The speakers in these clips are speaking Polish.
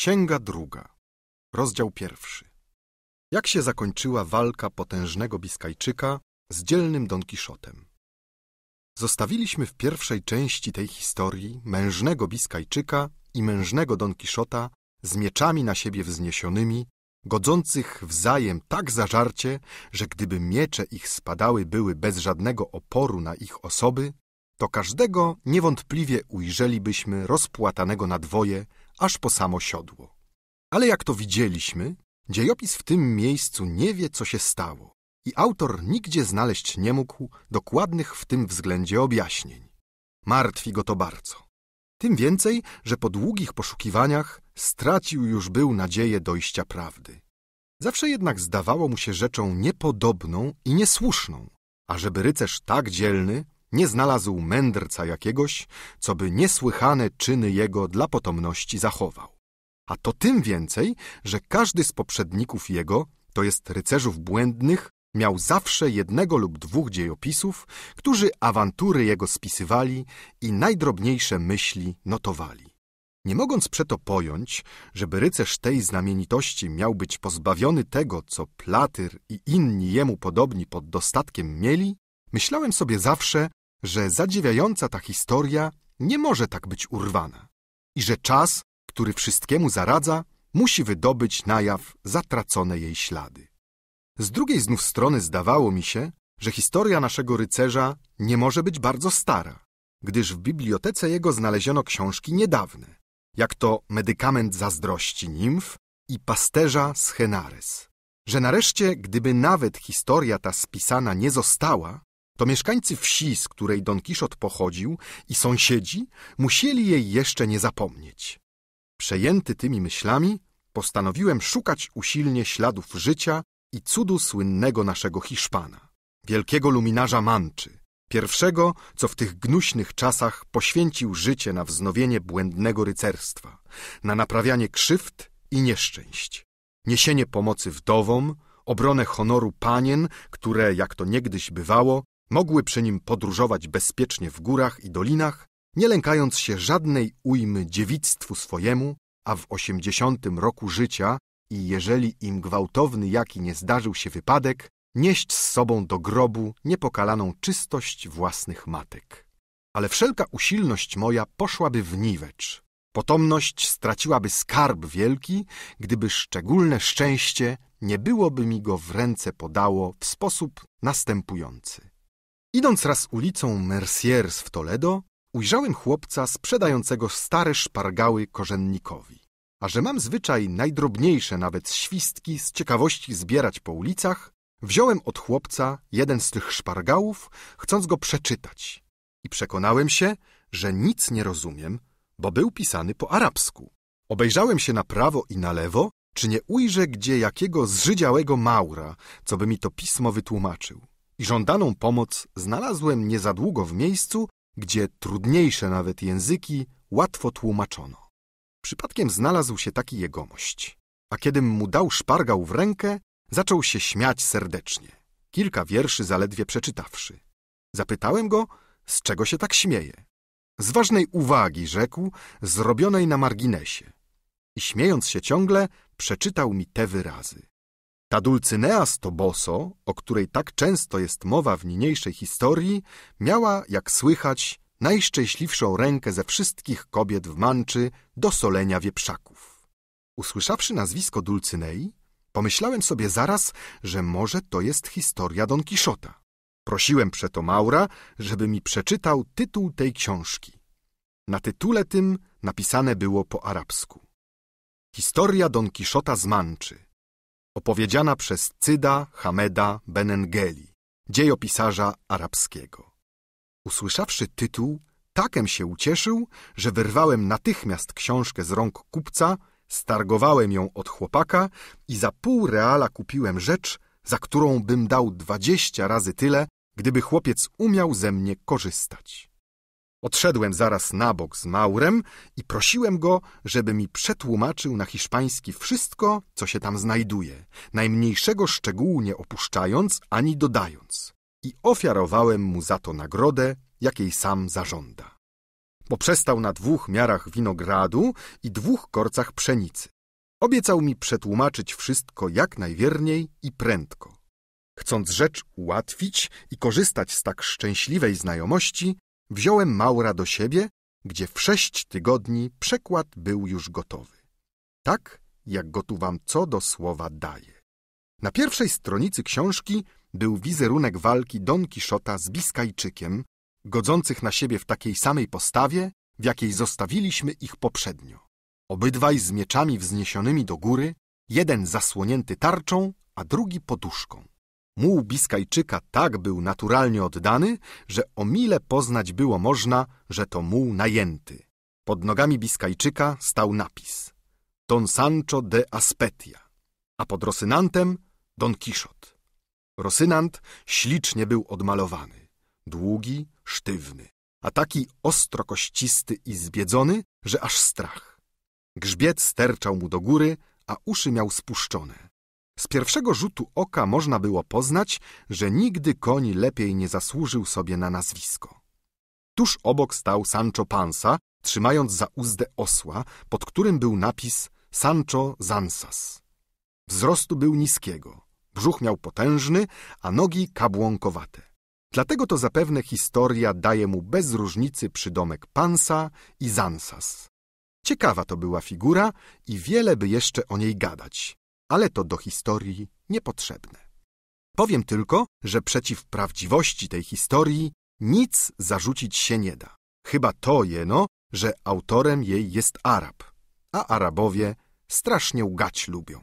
Księga druga, rozdział pierwszy. Jak się zakończyła walka potężnego Biskajczyka z dzielnym Don Kiszotem? Zostawiliśmy w pierwszej części tej historii mężnego Biskajczyka i mężnego Don Kiszota z mieczami na siebie wzniesionymi, godzących wzajem tak zażarcie, że gdyby miecze ich spadały były bez żadnego oporu na ich osoby, to każdego niewątpliwie ujrzelibyśmy rozpłatanego na dwoje aż po samo siodło. Ale jak to widzieliśmy, dziejopis w tym miejscu nie wie, co się stało i autor nigdzie znaleźć nie mógł dokładnych w tym względzie objaśnień. Martwi go to bardzo. Tym więcej, że po długich poszukiwaniach stracił już był nadzieję dojścia prawdy. Zawsze jednak zdawało mu się rzeczą niepodobną i niesłuszną, ażeby rycerz tak dzielny nie znalazł mędrca jakiegoś, co by niesłychane czyny jego dla potomności zachował. A to tym więcej, że każdy z poprzedników jego, to jest rycerzów błędnych, miał zawsze jednego lub dwóch dziejopisów, którzy awantury jego spisywali i najdrobniejsze myśli notowali. Nie mogąc przeto pojąć, żeby rycerz tej znamienitości miał być pozbawiony tego, co Platyr i inni jemu podobni pod dostatkiem mieli, myślałem sobie zawsze, że zadziwiająca ta historia nie może tak być urwana i że czas, który wszystkiemu zaradza, musi wydobyć na jaw zatracone jej ślady. Z drugiej znów strony zdawało mi się, że historia naszego rycerza nie może być bardzo stara, gdyż w bibliotece jego znaleziono książki niedawne, jak to Medykament zazdrości nimf i Pasterza z Henares. Że nareszcie, gdyby nawet historia ta spisana nie została, to mieszkańcy wsi, z której Don Kiszot pochodził, i sąsiedzi musieli jej jeszcze nie zapomnieć. Przejęty tymi myślami, postanowiłem szukać usilnie śladów życia i cudu słynnego naszego Hiszpana, wielkiego luminarza Manczy, pierwszego, co w tych gnuśnych czasach poświęcił życie na wznowienie błędnego rycerstwa, na naprawianie krzywd i nieszczęść, niesienie pomocy wdowom, obronę honoru panien, które, jak to niegdyś bywało, Mogły przy nim podróżować bezpiecznie w górach i dolinach, nie lękając się żadnej ujmy dziewictwu swojemu, a w osiemdziesiątym roku życia i jeżeli im gwałtowny jaki nie zdarzył się wypadek, nieść z sobą do grobu niepokalaną czystość własnych matek. Ale wszelka usilność moja poszłaby w niwecz. Potomność straciłaby skarb wielki, gdyby szczególne szczęście nie byłoby mi go w ręce podało w sposób następujący. Idąc raz ulicą Merciers w Toledo, ujrzałem chłopca sprzedającego stare szpargały korzennikowi. A że mam zwyczaj najdrobniejsze nawet świstki z ciekawości zbierać po ulicach, wziąłem od chłopca jeden z tych szpargałów, chcąc go przeczytać. I przekonałem się, że nic nie rozumiem, bo był pisany po arabsku. Obejrzałem się na prawo i na lewo, czy nie ujrzę gdzie jakiego zżydziałego Maura, co by mi to pismo wytłumaczył i żądaną pomoc znalazłem niezadługo w miejscu, gdzie trudniejsze nawet języki łatwo tłumaczono. Przypadkiem znalazł się taki jegomość, a kiedym mu dał szpargał w rękę, zaczął się śmiać serdecznie, kilka wierszy zaledwie przeczytawszy. Zapytałem go, z czego się tak śmieje. Z ważnej uwagi, rzekł, zrobionej na marginesie. I śmiejąc się ciągle, przeczytał mi te wyrazy. Ta Dulcynea Stoboso, o której tak często jest mowa w niniejszej historii, miała, jak słychać, najszczęśliwszą rękę ze wszystkich kobiet w manczy do solenia wieprzaków. Usłyszawszy nazwisko Dulcynei, pomyślałem sobie zaraz, że może to jest historia Don Kiszota. Prosiłem przeto Maura, żeby mi przeczytał tytuł tej książki. Na tytule tym napisane było po arabsku. Historia Don Kiszota z Manczy – opowiedziana przez Cyda Hameda Benengeli, dziejopisarza arabskiego. Usłyszawszy tytuł, takem się ucieszył, że wyrwałem natychmiast książkę z rąk kupca, stargowałem ją od chłopaka i za pół reala kupiłem rzecz, za którą bym dał dwadzieścia razy tyle, gdyby chłopiec umiał ze mnie korzystać. Odszedłem zaraz na bok z Maurem i prosiłem go, żeby mi przetłumaczył na hiszpański wszystko, co się tam znajduje, najmniejszego szczegółu nie opuszczając ani dodając. I ofiarowałem mu za to nagrodę, jakiej sam zażąda. Poprzestał na dwóch miarach winogradu i dwóch korcach pszenicy. Obiecał mi przetłumaczyć wszystko jak najwierniej i prędko. Chcąc rzecz ułatwić i korzystać z tak szczęśliwej znajomości, wziąłem Maura do siebie, gdzie w sześć tygodni przekład był już gotowy. Tak, jak go tu wam co do słowa daję. Na pierwszej stronicy książki był wizerunek walki Don Kiszota z Biskajczykiem, godzących na siebie w takiej samej postawie, w jakiej zostawiliśmy ich poprzednio. Obydwaj z mieczami wzniesionymi do góry, jeden zasłonięty tarczą, a drugi poduszką. Muł Biskajczyka tak był naturalnie oddany, że o mile poznać było można, że to muł najęty. Pod nogami Biskajczyka stał napis Don Sancho de Aspetia, a pod Rosynantem Don Kiszot. Rosynant ślicznie był odmalowany, długi, sztywny, a taki kościsty i zbiedzony, że aż strach. Grzbiet sterczał mu do góry, a uszy miał spuszczone. Z pierwszego rzutu oka można było poznać, że nigdy koń lepiej nie zasłużył sobie na nazwisko. Tuż obok stał Sancho Panza, trzymając za uzdę osła, pod którym był napis Sancho Zansas. Wzrostu był niskiego, brzuch miał potężny, a nogi kabłąkowate. Dlatego to zapewne historia daje mu bez różnicy przydomek Pansa i Zansas. Ciekawa to była figura i wiele by jeszcze o niej gadać ale to do historii niepotrzebne. Powiem tylko, że przeciw prawdziwości tej historii nic zarzucić się nie da. Chyba to jeno, że autorem jej jest Arab, a Arabowie strasznie łgać lubią.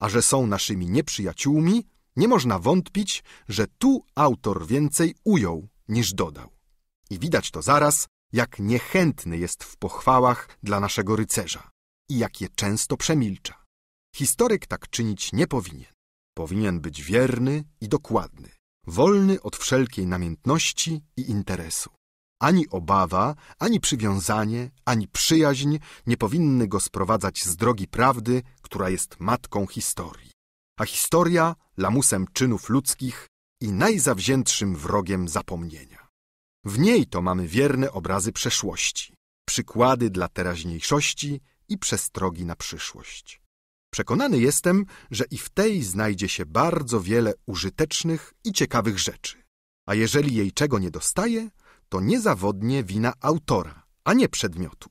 A że są naszymi nieprzyjaciółmi, nie można wątpić, że tu autor więcej ujął niż dodał. I widać to zaraz, jak niechętny jest w pochwałach dla naszego rycerza i jak je często przemilcza. Historyk tak czynić nie powinien. Powinien być wierny i dokładny, wolny od wszelkiej namiętności i interesu. Ani obawa, ani przywiązanie, ani przyjaźń nie powinny go sprowadzać z drogi prawdy, która jest matką historii. A historia lamusem czynów ludzkich i najzawziętszym wrogiem zapomnienia. W niej to mamy wierne obrazy przeszłości, przykłady dla teraźniejszości i przestrogi na przyszłość. Przekonany jestem, że i w tej znajdzie się bardzo wiele użytecznych i ciekawych rzeczy. A jeżeli jej czego nie dostaje, to niezawodnie wina autora, a nie przedmiotu.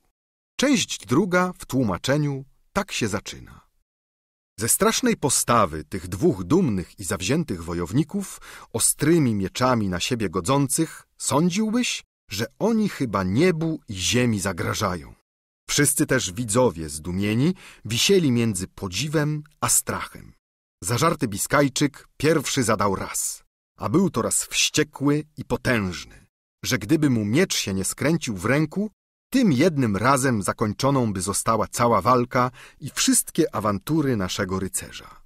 Część druga w tłumaczeniu tak się zaczyna. Ze strasznej postawy tych dwóch dumnych i zawziętych wojowników, ostrymi mieczami na siebie godzących, sądziłbyś, że oni chyba niebu i ziemi zagrażają. Wszyscy też widzowie, zdumieni, wisieli między podziwem a strachem. Zażarty Biskajczyk pierwszy zadał raz, a był to raz wściekły i potężny, że gdyby mu miecz się nie skręcił w ręku, tym jednym razem zakończoną by została cała walka i wszystkie awantury naszego rycerza.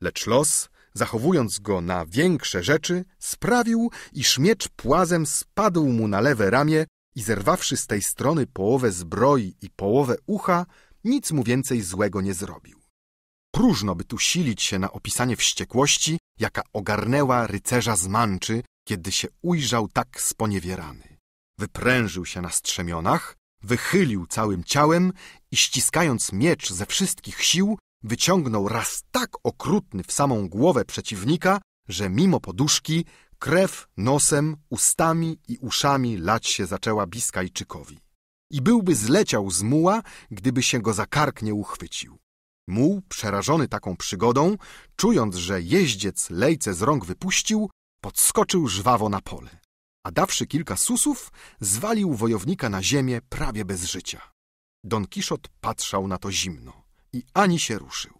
Lecz los, zachowując go na większe rzeczy, sprawił, iż miecz płazem spadł mu na lewe ramię i zerwawszy z tej strony połowę zbroi i połowę ucha, nic mu więcej złego nie zrobił. Próżno by tu silić się na opisanie wściekłości, jaka ogarnęła rycerza z manczy, kiedy się ujrzał tak sponiewierany. Wyprężył się na strzemionach, wychylił całym ciałem i ściskając miecz ze wszystkich sił, wyciągnął raz tak okrutny w samą głowę przeciwnika, że mimo poduszki Krew nosem, ustami i uszami lać się zaczęła Biskajczykowi. I byłby zleciał z muła, gdyby się go za kark nie uchwycił. Muł, przerażony taką przygodą, czując, że jeździec lejce z rąk wypuścił, podskoczył żwawo na pole, a dawszy kilka susów, zwalił wojownika na ziemię prawie bez życia. Don Kiszot patrzał na to zimno i ani się ruszył,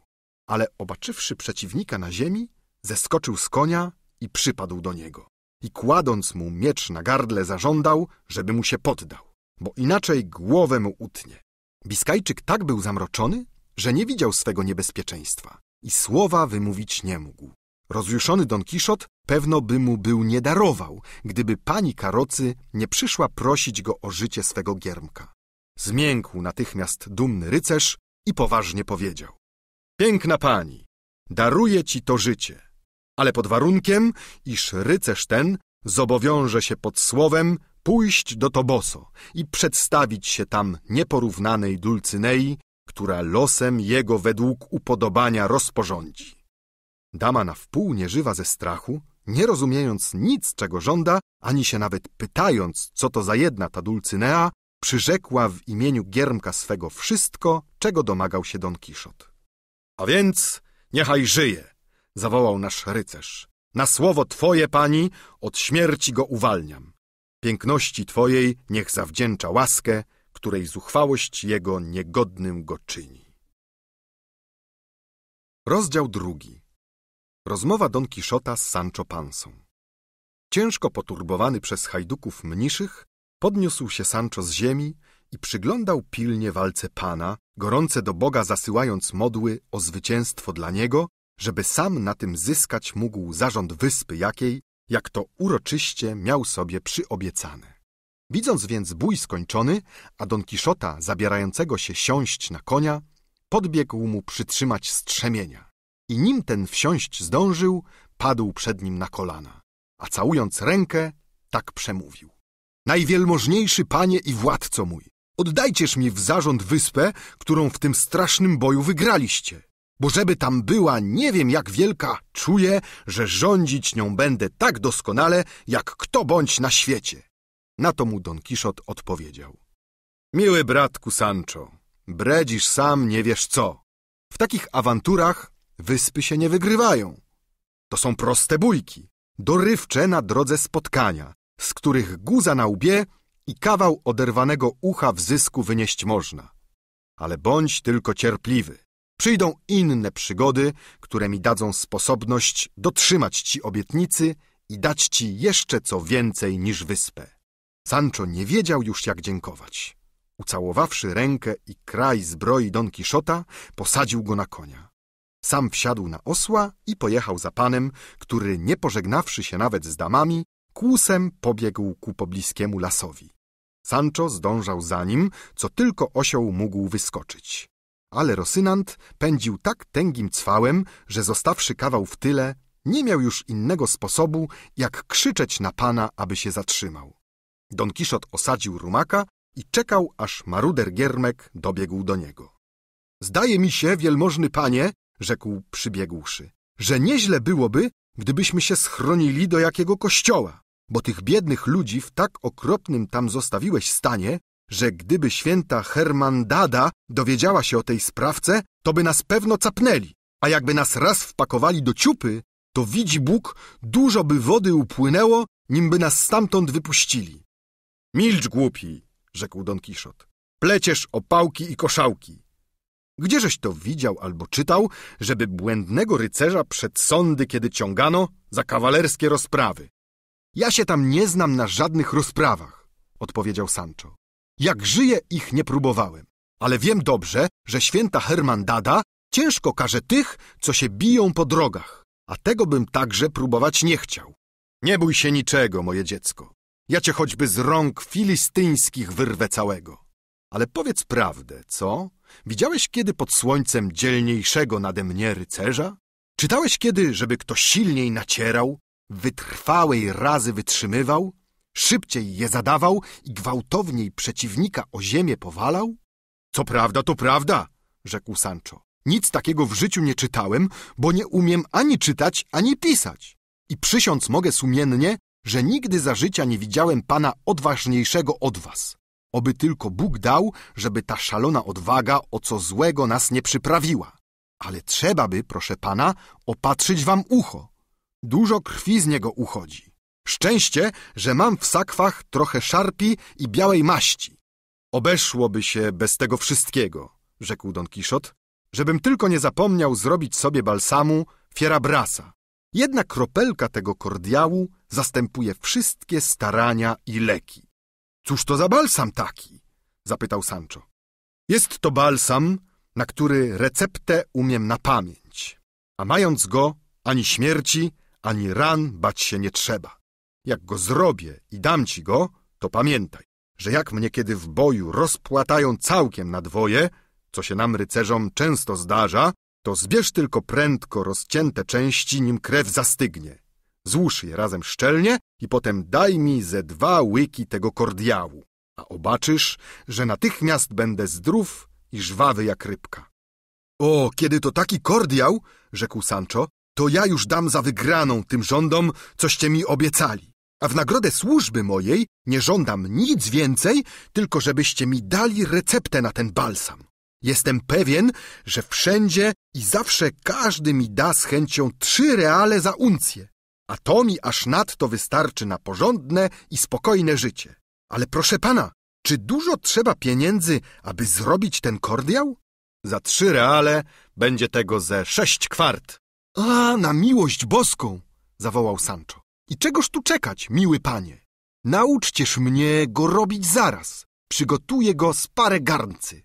ale obaczywszy przeciwnika na ziemi, zeskoczył z konia i przypadł do niego. I kładąc mu miecz na gardle zażądał, żeby mu się poddał, bo inaczej głowę mu utnie. Biskajczyk tak był zamroczony, że nie widział swego niebezpieczeństwa i słowa wymówić nie mógł. Rozjuszony Don Kiszot pewno by mu był nie darował, gdyby pani Karocy nie przyszła prosić go o życie swego giermka. Zmiękł natychmiast dumny rycerz i poważnie powiedział. Piękna pani, daruję ci to życie, ale pod warunkiem, iż rycerz ten zobowiąże się pod słowem pójść do Toboso i przedstawić się tam nieporównanej Dulcynei, która losem jego według upodobania rozporządzi. Dama na wpół nieżywa ze strachu, nie rozumiejąc nic, czego żąda, ani się nawet pytając, co to za jedna ta Dulcynea, przyrzekła w imieniu Giermka swego wszystko, czego domagał się Don Kiszot. A więc niechaj żyje! zawołał nasz rycerz. Na słowo Twoje, Pani, od śmierci go uwalniam. Piękności Twojej niech zawdzięcza łaskę, której zuchwałość jego niegodnym go czyni. Rozdział drugi. Rozmowa Don Kiszota z Sancho Pansą. Ciężko poturbowany przez hajduków mniszych, podniósł się Sancho z ziemi i przyglądał pilnie walce pana, gorące do Boga zasyłając modły o zwycięstwo dla niego żeby sam na tym zyskać mógł zarząd wyspy jakiej, jak to uroczyście miał sobie przyobiecane. Widząc więc bój skończony, a Don Kiszota zabierającego się siąść na konia, podbiegł mu przytrzymać strzemienia. I nim ten wsiąść zdążył, padł przed nim na kolana, a całując rękę, tak przemówił. Najwielmożniejszy panie i władco mój, oddajcież mi w zarząd wyspę, którą w tym strasznym boju wygraliście bo żeby tam była nie wiem jak wielka, czuję, że rządzić nią będę tak doskonale, jak kto bądź na świecie. Na to mu Don Kiszot odpowiedział. Miły bratku Sancho, bredzisz sam nie wiesz co. W takich awanturach wyspy się nie wygrywają. To są proste bójki, dorywcze na drodze spotkania, z których guza na łbie i kawał oderwanego ucha w zysku wynieść można. Ale bądź tylko cierpliwy. Przyjdą inne przygody, które mi dadzą sposobność dotrzymać ci obietnicy i dać ci jeszcze co więcej niż wyspę. Sancho nie wiedział już jak dziękować. Ucałowawszy rękę i kraj zbroi Don Kiszota, posadził go na konia. Sam wsiadł na osła i pojechał za panem, który, nie pożegnawszy się nawet z damami, kłusem pobiegł ku pobliskiemu lasowi. Sancho zdążał za nim, co tylko osioł mógł wyskoczyć ale Rosynant pędził tak tęgim cwałem, że zostawszy kawał w tyle, nie miał już innego sposobu, jak krzyczeć na pana, aby się zatrzymał. Don Kiszot osadził rumaka i czekał, aż maruder Giermek dobiegł do niego. Zdaje mi się, wielmożny panie, rzekł przybiegłszy, że nieźle byłoby, gdybyśmy się schronili do jakiego kościoła, bo tych biednych ludzi w tak okropnym tam zostawiłeś stanie, że gdyby święta Hermandada dowiedziała się o tej sprawce, to by nas pewno capnęli, a jakby nas raz wpakowali do ciupy, to widzi Bóg, dużo by wody upłynęło, nim by nas stamtąd wypuścili. Milcz, głupi, rzekł Don Kiszot. Pleciesz opałki i koszałki. Gdzieżeś to widział albo czytał, żeby błędnego rycerza przed sądy, kiedy ciągano, za kawalerskie rozprawy? Ja się tam nie znam na żadnych rozprawach, odpowiedział Sancho. Jak żyję, ich nie próbowałem. Ale wiem dobrze, że święta Hermandada ciężko karze tych, co się biją po drogach. A tego bym także próbować nie chciał. Nie bój się niczego, moje dziecko. Ja cię choćby z rąk filistyńskich wyrwę całego. Ale powiedz prawdę, co? Widziałeś kiedy pod słońcem dzielniejszego nade mnie rycerza? Czytałeś kiedy, żeby kto silniej nacierał, wytrwałej razy wytrzymywał? Szybciej je zadawał i gwałtowniej przeciwnika o ziemię powalał? Co prawda, to prawda, rzekł Sancho. Nic takiego w życiu nie czytałem, bo nie umiem ani czytać, ani pisać. I przysiąc mogę sumiennie, że nigdy za życia nie widziałem pana odważniejszego od was. Oby tylko Bóg dał, żeby ta szalona odwaga o co złego nas nie przyprawiła. Ale trzeba by, proszę pana, opatrzyć wam ucho. Dużo krwi z niego uchodzi. Szczęście, że mam w sakwach trochę szarpi i białej maści. Obeszłoby się bez tego wszystkiego, rzekł Don Kiszot, żebym tylko nie zapomniał zrobić sobie balsamu fierabrasa. Jedna kropelka tego kordiału zastępuje wszystkie starania i leki. Cóż to za balsam taki? zapytał Sancho. Jest to balsam, na który receptę umiem na pamięć, a mając go ani śmierci, ani ran bać się nie trzeba. Jak go zrobię i dam ci go, to pamiętaj, że jak mnie kiedy w boju rozpłatają całkiem na dwoje, co się nam rycerzom często zdarza, to zbierz tylko prędko rozcięte części, nim krew zastygnie. Złóż je razem szczelnie i potem daj mi ze dwa łyki tego kordiału, a obaczysz, że natychmiast będę zdrów i żwawy jak rybka. O, kiedy to taki kordiał, rzekł Sancho, to ja już dam za wygraną tym rządom, coście mi obiecali a w nagrodę służby mojej nie żądam nic więcej, tylko żebyście mi dali receptę na ten balsam. Jestem pewien, że wszędzie i zawsze każdy mi da z chęcią trzy reale za uncję, a to mi aż nadto wystarczy na porządne i spokojne życie. Ale proszę pana, czy dużo trzeba pieniędzy, aby zrobić ten kordiał? Za trzy reale będzie tego ze sześć kwart. A, na miłość boską! zawołał Sancho. I czegoż tu czekać, miły panie? Nauczcież mnie go robić zaraz. Przygotuję go z parę garncy.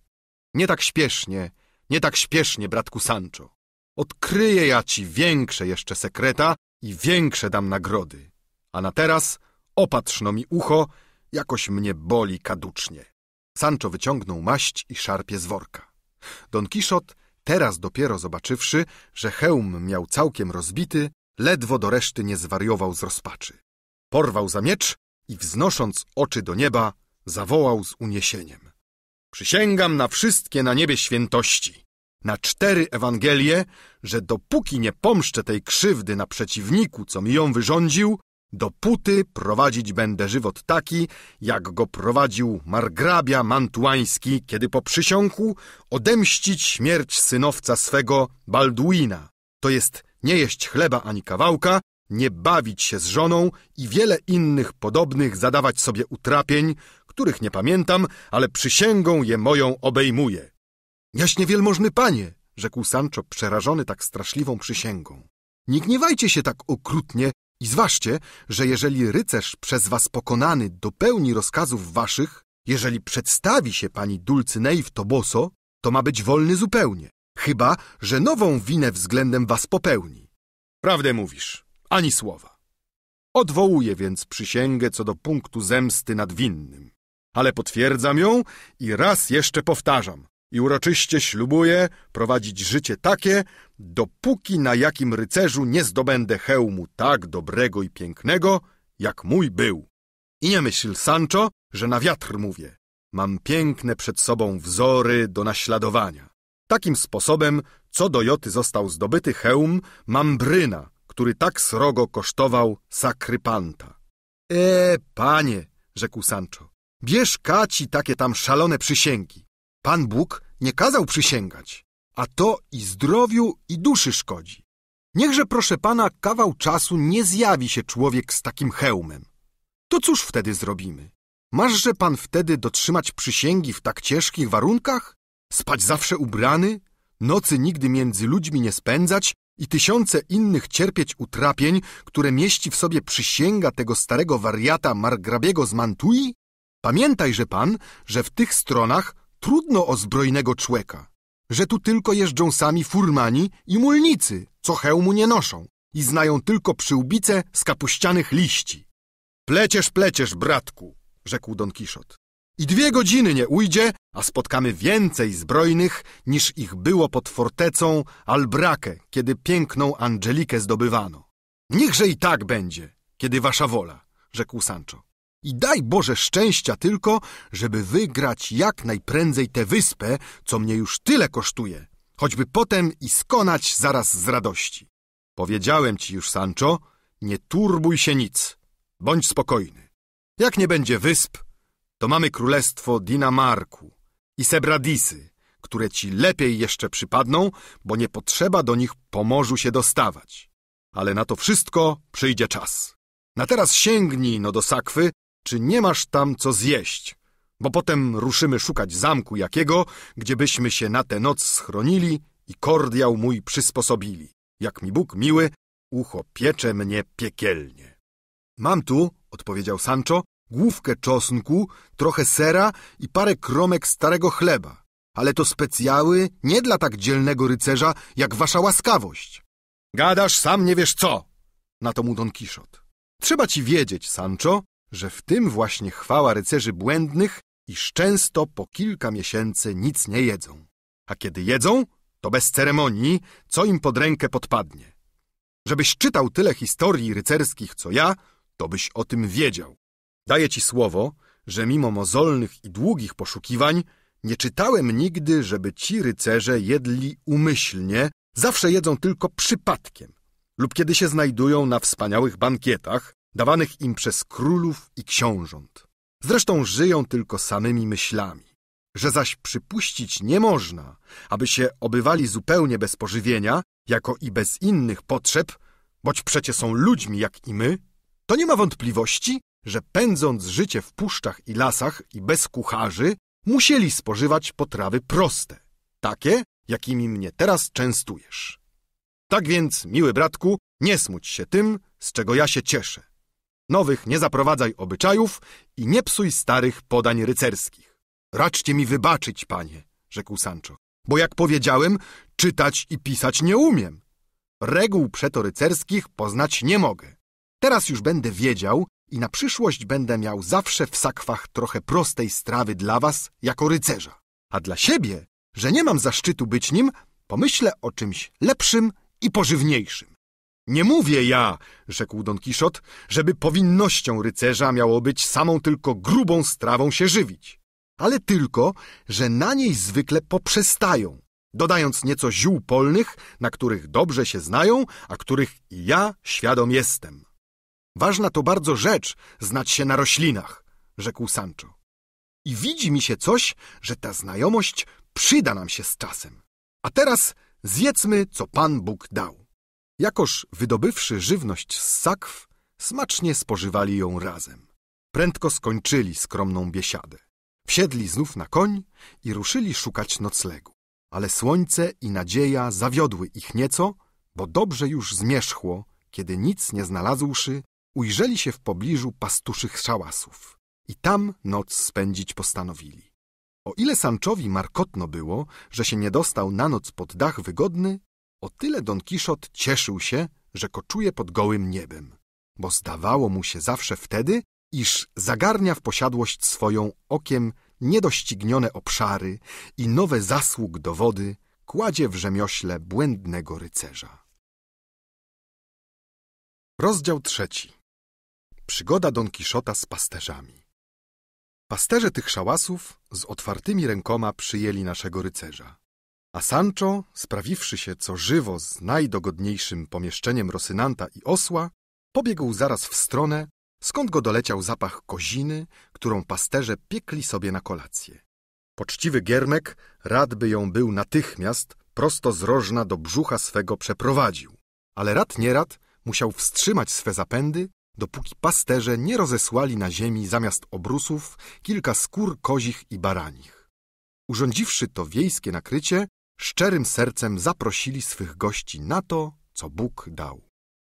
Nie tak śpiesznie, nie tak śpiesznie, bratku Sancho. Odkryję ja ci większe jeszcze sekreta i większe dam nagrody. A na teraz opatrzno mi ucho, jakoś mnie boli kaducznie. Sancho wyciągnął maść i szarpie z worka. Don Kiszot, teraz dopiero zobaczywszy, że hełm miał całkiem rozbity, ledwo do reszty nie zwariował z rozpaczy. Porwał za miecz i wznosząc oczy do nieba, zawołał z uniesieniem. Przysięgam na wszystkie na niebie świętości, na cztery Ewangelie, że dopóki nie pomszczę tej krzywdy na przeciwniku, co mi ją wyrządził, dopóty prowadzić będę żywot taki, jak go prowadził margrabia mantuański, kiedy po przysiąku odemścić śmierć synowca swego Balduina, to jest nie jeść chleba ani kawałka, nie bawić się z żoną i wiele innych podobnych zadawać sobie utrapień, których nie pamiętam, ale przysięgą je moją obejmuję. Jaśnie wielmożny panie, rzekł Sancho przerażony tak straszliwą przysięgą. Nie gniewajcie się tak okrutnie i zważcie, że jeżeli rycerz przez was pokonany dopełni rozkazów waszych, jeżeli przedstawi się pani Dulcynei w Toboso, to ma być wolny zupełnie chyba że nową winę względem was popełni. Prawdę mówisz, ani słowa. Odwołuję więc przysięgę co do punktu zemsty nad winnym, ale potwierdzam ją i raz jeszcze powtarzam i uroczyście ślubuję prowadzić życie takie, dopóki na jakim rycerzu nie zdobędę hełmu tak dobrego i pięknego, jak mój był. I nie myśl, Sancho, że na wiatr mówię. Mam piękne przed sobą wzory do naśladowania. Takim sposobem co do Joty został zdobyty hełm Mambryna, który tak srogo kosztował sakrypanta. E, panie, rzekł Sancho, bierz kaci takie tam szalone przysięgi. Pan Bóg nie kazał przysięgać, a to i zdrowiu, i duszy szkodzi. Niechże, proszę pana, kawał czasu nie zjawi się człowiek z takim hełmem. To cóż wtedy zrobimy? Maszże pan wtedy dotrzymać przysięgi w tak ciężkich warunkach? spać zawsze ubrany, nocy nigdy między ludźmi nie spędzać i tysiące innych cierpieć utrapień, które mieści w sobie przysięga tego starego wariata margrabiego z Mantui? Pamiętaj, że pan, że w tych stronach trudno o zbrojnego człeka, że tu tylko jeżdżą sami furmani i mulnicy, co hełmu nie noszą i znają tylko przyłbice z kapuścianych liści. Pleciesz, pleciesz, bratku, rzekł Don Kiszot. I dwie godziny nie ujdzie, a spotkamy więcej zbrojnych niż ich było pod fortecą Albrake, kiedy piękną Angelikę zdobywano. Niechże i tak będzie, kiedy wasza wola, rzekł Sancho. I daj Boże szczęścia tylko, żeby wygrać jak najprędzej tę wyspę, co mnie już tyle kosztuje, choćby potem i skonać zaraz z radości. Powiedziałem ci już, Sancho, nie turbuj się nic, bądź spokojny. Jak nie będzie wysp, to mamy królestwo Dinamarku i Sebradisy, które ci lepiej jeszcze przypadną, bo nie potrzeba do nich po morzu się dostawać. Ale na to wszystko przyjdzie czas. Na teraz sięgnij no do sakwy, czy nie masz tam co zjeść, bo potem ruszymy szukać zamku jakiego, gdziebyśmy się na tę noc schronili i kordiał mój przysposobili. Jak mi Bóg miły, ucho piecze mnie piekielnie. Mam tu, odpowiedział Sancho, główkę czosnku, trochę sera i parę kromek starego chleba. Ale to specjały nie dla tak dzielnego rycerza, jak wasza łaskawość. Gadasz, sam nie wiesz co! Na to mu Don Kiszot. Trzeba ci wiedzieć, Sancho, że w tym właśnie chwała rycerzy błędnych, iż często po kilka miesięcy nic nie jedzą. A kiedy jedzą, to bez ceremonii, co im pod rękę podpadnie. Żebyś czytał tyle historii rycerskich, co ja, to byś o tym wiedział. Daję ci słowo, że mimo mozolnych i długich poszukiwań nie czytałem nigdy, żeby ci rycerze jedli umyślnie, zawsze jedzą tylko przypadkiem lub kiedy się znajdują na wspaniałych bankietach dawanych im przez królów i książąt. Zresztą żyją tylko samymi myślami. Że zaś przypuścić nie można, aby się obywali zupełnie bez pożywienia, jako i bez innych potrzeb, boć przecie są ludźmi jak i my, to nie ma wątpliwości, że pędząc życie w puszczach i lasach i bez kucharzy, musieli spożywać potrawy proste, takie, jakimi mnie teraz częstujesz. Tak więc, miły bratku, nie smuć się tym, z czego ja się cieszę. Nowych nie zaprowadzaj obyczajów i nie psuj starych podań rycerskich. Raczcie mi wybaczyć, panie, rzekł Sancho, bo jak powiedziałem, czytać i pisać nie umiem. Reguł przeto rycerskich poznać nie mogę. Teraz już będę wiedział, i na przyszłość będę miał zawsze w sakwach trochę prostej strawy dla was jako rycerza. A dla siebie, że nie mam zaszczytu być nim, pomyślę o czymś lepszym i pożywniejszym. Nie mówię ja, rzekł Don Kiszot, żeby powinnością rycerza miało być samą tylko grubą strawą się żywić, ale tylko, że na niej zwykle poprzestają, dodając nieco ziół polnych, na których dobrze się znają, a których ja świadom jestem. Ważna to bardzo rzecz znać się na roślinach, rzekł Sancho. I widzi mi się coś, że ta znajomość przyda nam się z czasem. A teraz zjedzmy, co Pan Bóg dał. Jakoż wydobywszy żywność z sakw, smacznie spożywali ją razem. Prędko skończyli skromną biesiadę. Wsiedli znów na koń i ruszyli szukać noclegu. Ale słońce i nadzieja zawiodły ich nieco, bo dobrze już zmierzchło, kiedy nic nie znalazłszy, ujrzeli się w pobliżu pastuszych szałasów i tam noc spędzić postanowili. O ile Sanczowi markotno było, że się nie dostał na noc pod dach wygodny, o tyle Don Kiszot cieszył się, że koczuje pod gołym niebem, bo zdawało mu się zawsze wtedy, iż zagarnia w posiadłość swoją okiem niedoścignione obszary i nowe zasług dowody kładzie w rzemiośle błędnego rycerza. Rozdział trzeci Przygoda Don Kiszota z pasterzami. Pasterze tych szałasów z otwartymi rękoma przyjęli naszego rycerza. A Sancho, sprawiwszy się co żywo z najdogodniejszym pomieszczeniem Rosynanta i osła, pobiegł zaraz w stronę, skąd go doleciał zapach koziny, którą pasterze piekli sobie na kolację. Poczciwy Giermek rad by ją był natychmiast prosto z rożna do brzucha swego przeprowadził, ale rad nierad musiał wstrzymać swe zapędy dopóki pasterze nie rozesłali na ziemi zamiast obrusów kilka skór kozich i baranich. Urządziwszy to wiejskie nakrycie, szczerym sercem zaprosili swych gości na to, co Bóg dał.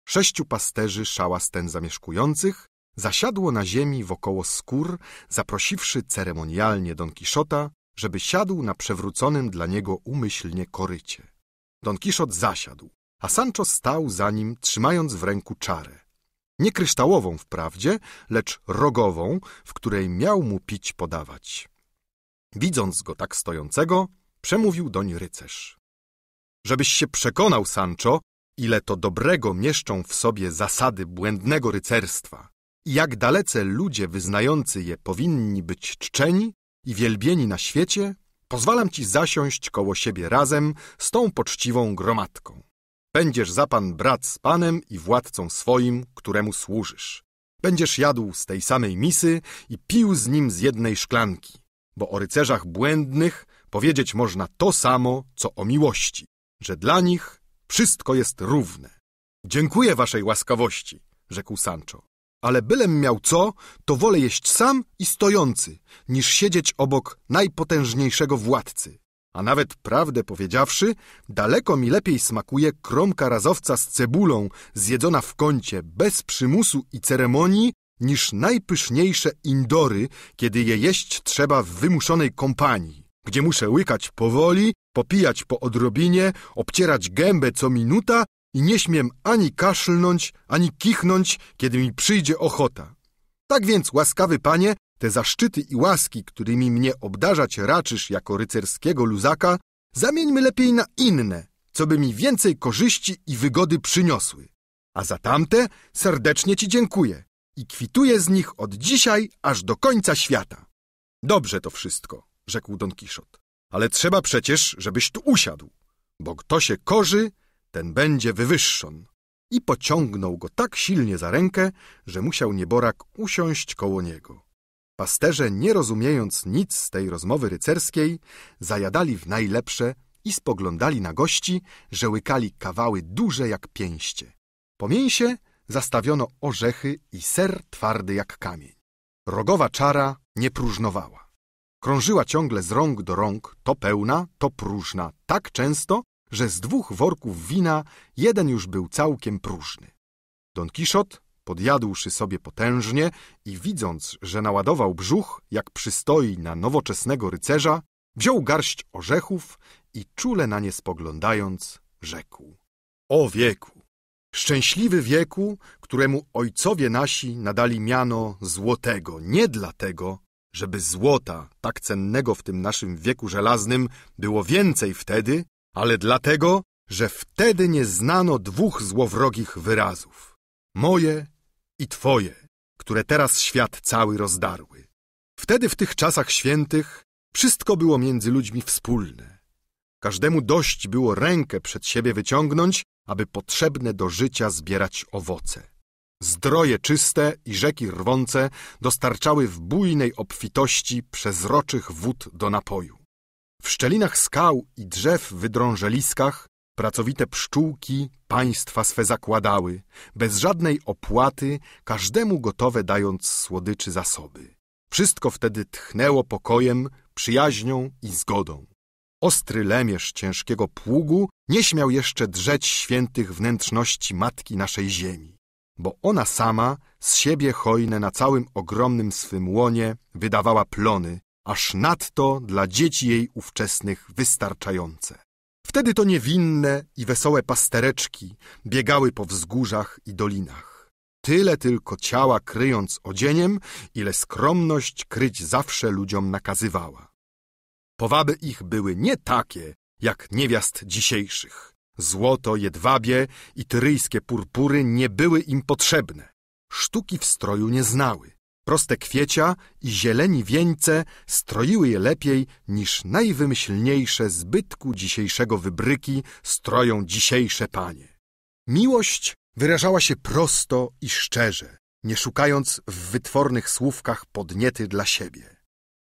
Sześciu pasterzy szałas ten zamieszkujących zasiadło na ziemi wokoło skór, zaprosiwszy ceremonialnie Don Kiszota, żeby siadł na przewróconym dla niego umyślnie korycie. Don Kiszot zasiadł, a Sancho stał za nim, trzymając w ręku czarę. Nie kryształową wprawdzie, lecz rogową, w której miał mu pić podawać. Widząc go tak stojącego, przemówił doń rycerz. Żebyś się przekonał, Sancho, ile to dobrego mieszczą w sobie zasady błędnego rycerstwa i jak dalece ludzie wyznający je powinni być czczeni i wielbieni na świecie, pozwalam ci zasiąść koło siebie razem z tą poczciwą gromadką. Będziesz za pan brat z panem i władcą swoim, któremu służysz. Będziesz jadł z tej samej misy i pił z nim z jednej szklanki, bo o rycerzach błędnych powiedzieć można to samo, co o miłości, że dla nich wszystko jest równe. Dziękuję waszej łaskawości, rzekł Sancho, ale bylem miał co, to wolę jeść sam i stojący, niż siedzieć obok najpotężniejszego władcy. A nawet prawdę powiedziawszy, daleko mi lepiej smakuje kromka razowca z cebulą, zjedzona w kącie, bez przymusu i ceremonii, niż najpyszniejsze indory, kiedy je jeść trzeba w wymuszonej kompanii, gdzie muszę łykać powoli, popijać po odrobinie, obcierać gębę co minuta i nie śmiem ani kaszlnąć, ani kichnąć, kiedy mi przyjdzie ochota. Tak więc, łaskawy panie, te zaszczyty i łaski, którymi mnie obdarzać raczysz jako rycerskiego luzaka, zamieńmy lepiej na inne, co by mi więcej korzyści i wygody przyniosły. A za tamte serdecznie ci dziękuję i kwituję z nich od dzisiaj aż do końca świata. Dobrze to wszystko, rzekł Don Kiszot, ale trzeba przecież, żebyś tu usiadł, bo kto się korzy, ten będzie wywyższon. I pociągnął go tak silnie za rękę, że musiał nieborak usiąść koło niego. Pasterze, nie rozumiejąc nic z tej rozmowy rycerskiej, zajadali w najlepsze i spoglądali na gości, że łykali kawały duże jak pięście. Po mięsie zastawiono orzechy i ser twardy jak kamień. Rogowa czara nie próżnowała. Krążyła ciągle z rąk do rąk, to pełna, to próżna, tak często, że z dwóch worków wina jeden już był całkiem próżny. Don Kiszot podjadłszy sobie potężnie i widząc, że naładował brzuch, jak przystoi na nowoczesnego rycerza, wziął garść orzechów i czule na nie spoglądając, rzekł. O wieku! Szczęśliwy wieku, któremu ojcowie nasi nadali miano złotego, nie dlatego, żeby złota, tak cennego w tym naszym wieku żelaznym, było więcej wtedy, ale dlatego, że wtedy nie znano dwóch złowrogich wyrazów. Moje i Twoje, które teraz świat cały rozdarły. Wtedy w tych czasach świętych wszystko było między ludźmi wspólne. Każdemu dość było rękę przed siebie wyciągnąć, aby potrzebne do życia zbierać owoce. Zdroje czyste i rzeki rwące dostarczały w bujnej obfitości przezroczych wód do napoju. W szczelinach skał i drzew wydrążeliskach pracowite pszczółki państwa swe zakładały, bez żadnej opłaty, każdemu gotowe dając słodyczy zasoby. Wszystko wtedy tchnęło pokojem, przyjaźnią i zgodą. Ostry lemierz ciężkiego pługu nie śmiał jeszcze drzeć świętych wnętrzności matki naszej ziemi, bo ona sama z siebie hojne na całym ogromnym swym łonie wydawała plony, aż nadto dla dzieci jej ówczesnych wystarczające. Wtedy to niewinne i wesołe pastereczki biegały po wzgórzach i dolinach. Tyle tylko ciała kryjąc odzieniem, ile skromność kryć zawsze ludziom nakazywała. Powaby ich były nie takie, jak niewiast dzisiejszych. Złoto, jedwabie i tyryjskie purpury nie były im potrzebne. Sztuki w stroju nie znały proste kwiecia i zieleni wieńce stroiły je lepiej niż najwymyślniejsze zbytku dzisiejszego wybryki stroją dzisiejsze panie. Miłość wyrażała się prosto i szczerze, nie szukając w wytwornych słówkach podniety dla siebie.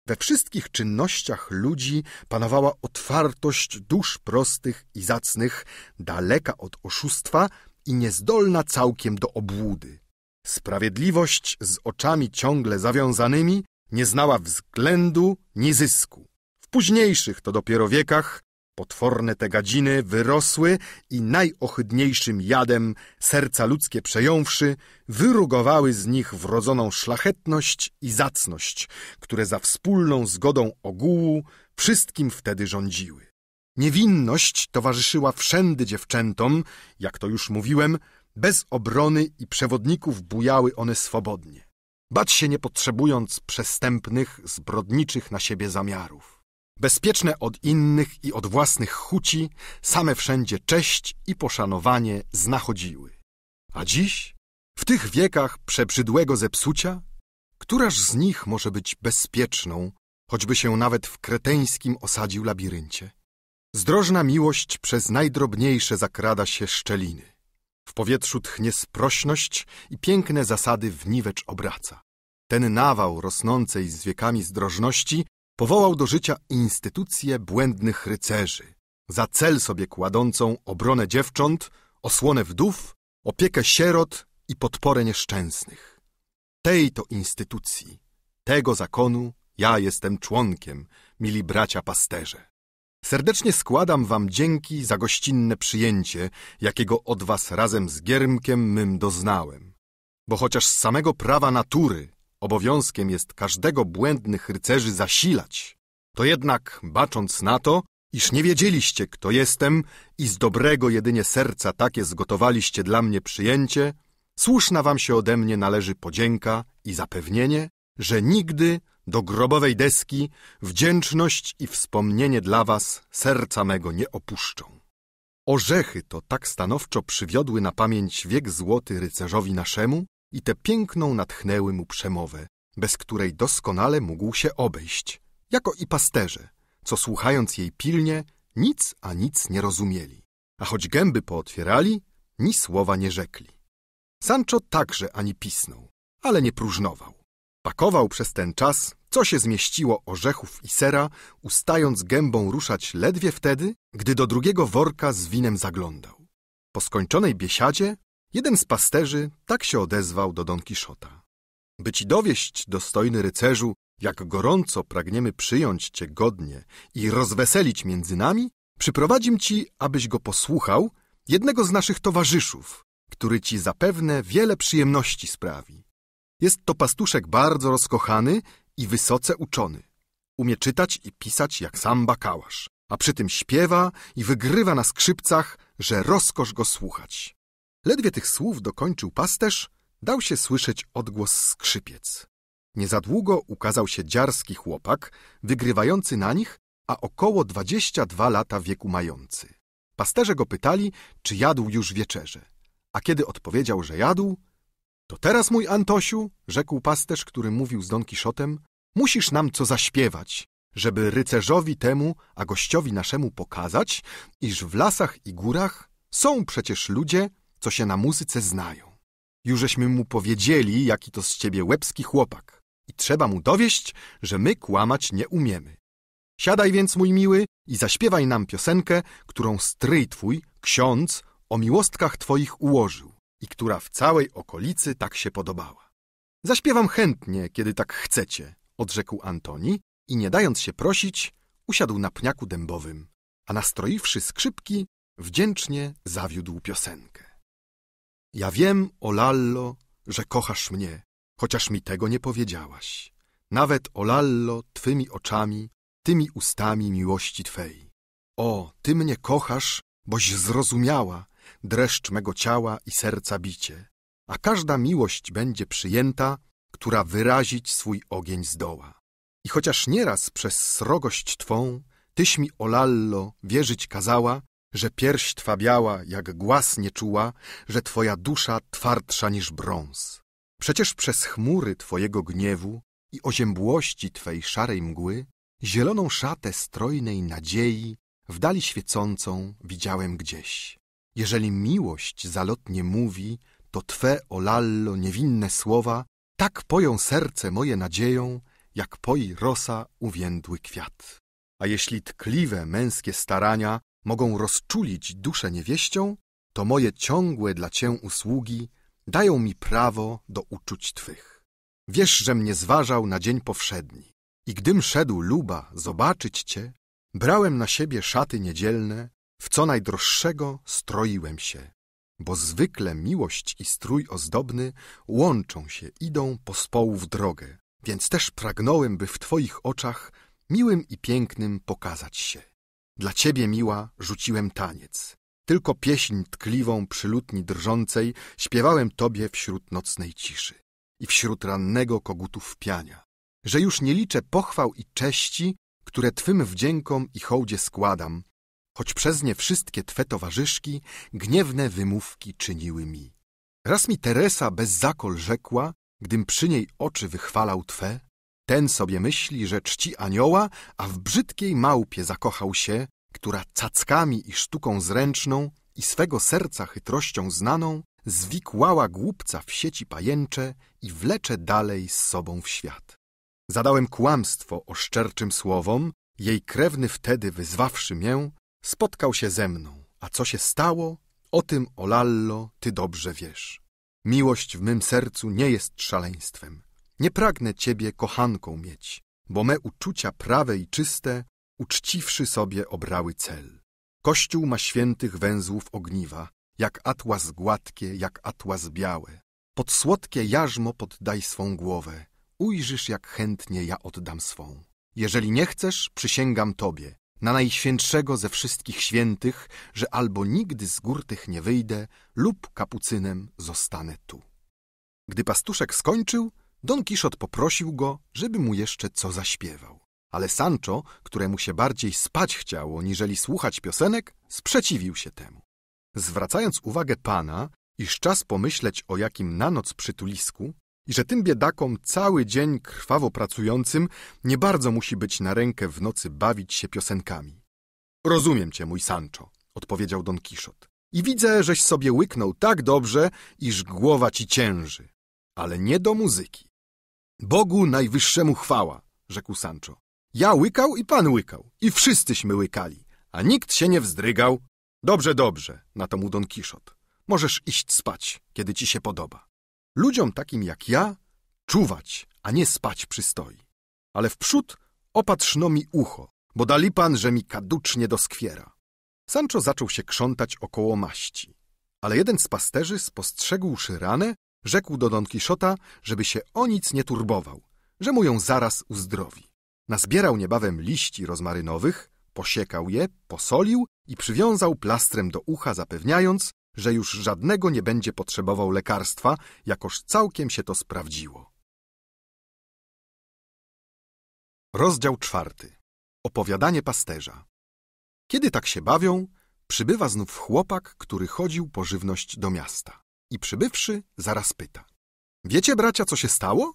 We wszystkich czynnościach ludzi panowała otwartość dusz prostych i zacnych, daleka od oszustwa i niezdolna całkiem do obłudy. Sprawiedliwość z oczami ciągle zawiązanymi nie znała względu ni zysku. W późniejszych to dopiero wiekach potworne te gadziny wyrosły i najohydniejszym jadem, serca ludzkie przejąwszy, wyrugowały z nich wrodzoną szlachetność i zacność, które za wspólną zgodą ogółu wszystkim wtedy rządziły. Niewinność towarzyszyła wszędy dziewczętom, jak to już mówiłem, bez obrony i przewodników bujały one swobodnie, bać się nie potrzebując przestępnych, zbrodniczych na siebie zamiarów. Bezpieczne od innych i od własnych chuci, same wszędzie cześć i poszanowanie znachodziły. A dziś, w tych wiekach przebrzydłego zepsucia, któraż z nich może być bezpieczną, choćby się nawet w kreteńskim osadził labiryncie? Zdrożna miłość przez najdrobniejsze zakrada się szczeliny. W powietrzu tchnie sprośność i piękne zasady w niwecz obraca. Ten nawał rosnącej z wiekami zdrożności powołał do życia instytucję błędnych rycerzy, za cel sobie kładącą obronę dziewcząt, osłonę wdów, opiekę sierot i podporę nieszczęsnych. Tej to instytucji, tego zakonu ja jestem członkiem, mili bracia pasterze. Serdecznie składam wam dzięki za gościnne przyjęcie, jakiego od was razem z Giermkiem mym doznałem. Bo chociaż z samego prawa natury obowiązkiem jest każdego błędnych rycerzy zasilać, to jednak, bacząc na to, iż nie wiedzieliście, kto jestem i z dobrego jedynie serca takie zgotowaliście dla mnie przyjęcie, słuszna wam się ode mnie należy podzięka i zapewnienie, że nigdy do grobowej deski wdzięczność i wspomnienie dla was serca mego nie opuszczą. Orzechy to tak stanowczo przywiodły na pamięć wiek złoty rycerzowi naszemu i tę piękną natchnęły mu przemowę, bez której doskonale mógł się obejść, jako i pasterze, co słuchając jej pilnie, nic a nic nie rozumieli. A choć gęby pootwierali, ni słowa nie rzekli. Sancho także ani pisnął, ale nie próżnował. Pakował przez ten czas, co się zmieściło orzechów i sera, ustając gębą ruszać ledwie wtedy, gdy do drugiego worka z winem zaglądał. Po skończonej biesiadzie jeden z pasterzy tak się odezwał do Don Kiszota. By ci dowieść, dostojny rycerzu, jak gorąco pragniemy przyjąć cię godnie i rozweselić między nami, przyprowadzim ci, abyś go posłuchał, jednego z naszych towarzyszów, który ci zapewne wiele przyjemności sprawi. Jest to pastuszek bardzo rozkochany i wysoce uczony. Umie czytać i pisać jak sam bakałasz, a przy tym śpiewa i wygrywa na skrzypcach, że rozkosz go słuchać. Ledwie tych słów dokończył pasterz, dał się słyszeć odgłos skrzypiec. Nie za długo ukazał się dziarski chłopak, wygrywający na nich, a około 22 lata wieku mający. Pasterze go pytali, czy jadł już wieczerze, a kiedy odpowiedział, że jadł, to teraz, mój Antosiu, rzekł pasterz, który mówił z Don Kiszotem, musisz nam co zaśpiewać, żeby rycerzowi temu, a gościowi naszemu pokazać, iż w lasach i górach są przecież ludzie, co się na muzyce znają. Jużeśmy mu powiedzieli, jaki to z ciebie łebski chłopak i trzeba mu dowieść, że my kłamać nie umiemy. Siadaj więc, mój miły, i zaśpiewaj nam piosenkę, którą stryj twój, ksiądz, o miłostkach twoich ułożył i która w całej okolicy tak się podobała. Zaśpiewam chętnie, kiedy tak chcecie, odrzekł Antoni i nie dając się prosić, usiadł na pniaku dębowym, a nastroiwszy skrzypki, wdzięcznie zawiódł piosenkę. Ja wiem, Olallo, że kochasz mnie, chociaż mi tego nie powiedziałaś. Nawet, Olallo, twymi oczami, tymi ustami miłości Twej. O, Ty mnie kochasz, boś zrozumiała, dreszcz mego ciała i serca bicie, a każda miłość będzie przyjęta, która wyrazić swój ogień zdoła. I chociaż nieraz przez srogość Twą, Tyś mi, Olallo, wierzyć kazała, że pierś Twa biała jak głaz nie czuła, że Twoja dusza twardsza niż brąz. Przecież przez chmury Twojego gniewu i oziębłości Twej szarej mgły zieloną szatę strojnej nadziei w dali świecącą widziałem gdzieś. Jeżeli miłość zalotnie mówi, to Twe, o Lallo, niewinne słowa, tak poją serce moje nadzieją, jak poi rosa uwiędły kwiat. A jeśli tkliwe męskie starania mogą rozczulić duszę niewieścią, to moje ciągłe dla Cię usługi dają mi prawo do uczuć Twych. Wiesz, że mnie zważał na dzień powszedni i gdym szedł luba zobaczyć Cię, brałem na siebie szaty niedzielne w co najdroższego stroiłem się, bo zwykle miłość i strój ozdobny łączą się, idą pospołu w drogę, więc też pragnąłem, by w Twoich oczach miłym i pięknym pokazać się. Dla Ciebie, miła, rzuciłem taniec. Tylko pieśń tkliwą przy lutni drżącej śpiewałem Tobie wśród nocnej ciszy i wśród rannego kogutów piania, że już nie liczę pochwał i cześci, które Twym wdziękom i hołdzie składam, choć przez nie wszystkie twe towarzyszki gniewne wymówki czyniły mi. Raz mi Teresa bez zakol rzekła, gdym przy niej oczy wychwalał twe, ten sobie myśli, że czci anioła, a w brzydkiej małpie zakochał się, która cackami i sztuką zręczną i swego serca chytrością znaną zwikłała głupca w sieci pajęcze i wlecze dalej z sobą w świat. Zadałem kłamstwo oszczerczym słowom, jej krewny wtedy wyzwawszy mię, Spotkał się ze mną, a co się stało, o tym, Olallo, ty dobrze wiesz. Miłość w mym sercu nie jest szaleństwem. Nie pragnę ciebie kochanką mieć, bo me uczucia prawe i czyste, uczciwszy sobie, obrały cel. Kościół ma świętych węzłów ogniwa, jak atłas gładkie, jak atłas białe. Pod słodkie jarzmo poddaj swą głowę, ujrzysz, jak chętnie ja oddam swą. Jeżeli nie chcesz, przysięgam tobie, na najświętszego ze wszystkich świętych, że albo nigdy z gór tych nie wyjdę, lub kapucynem zostanę tu. Gdy pastuszek skończył, Don Kiszot poprosił go, żeby mu jeszcze co zaśpiewał. Ale Sancho, któremu się bardziej spać chciało, niżeli słuchać piosenek, sprzeciwił się temu. Zwracając uwagę pana, iż czas pomyśleć o jakim na noc przytulisku, i że tym biedakom cały dzień krwawo pracującym nie bardzo musi być na rękę w nocy bawić się piosenkami. Rozumiem cię, mój Sancho, odpowiedział Don Kiszot. I widzę, żeś sobie łyknął tak dobrze, iż głowa ci cięży. Ale nie do muzyki. Bogu najwyższemu chwała, rzekł Sancho. Ja łykał i pan łykał, i wszyscyśmy łykali, a nikt się nie wzdrygał. Dobrze, dobrze, na to mu Don Kiszot. Możesz iść spać, kiedy ci się podoba. Ludziom takim jak ja czuwać, a nie spać przystoi. Ale wprzód opatrzno mi ucho, bo dali pan, że mi kaducznie doskwiera. Sancho zaczął się krzątać około maści, ale jeden z pasterzy, spostrzegłszy ranę, rzekł do Don Kiszota, żeby się o nic nie turbował, że mu ją zaraz uzdrowi. Nazbierał niebawem liści rozmarynowych, posiekał je, posolił i przywiązał plastrem do ucha, zapewniając, że już żadnego nie będzie potrzebował lekarstwa, jakoż całkiem się to sprawdziło. Rozdział czwarty. Opowiadanie pasterza. Kiedy tak się bawią, przybywa znów chłopak, który chodził po żywność do miasta. I przybywszy, zaraz pyta. Wiecie, bracia, co się stało?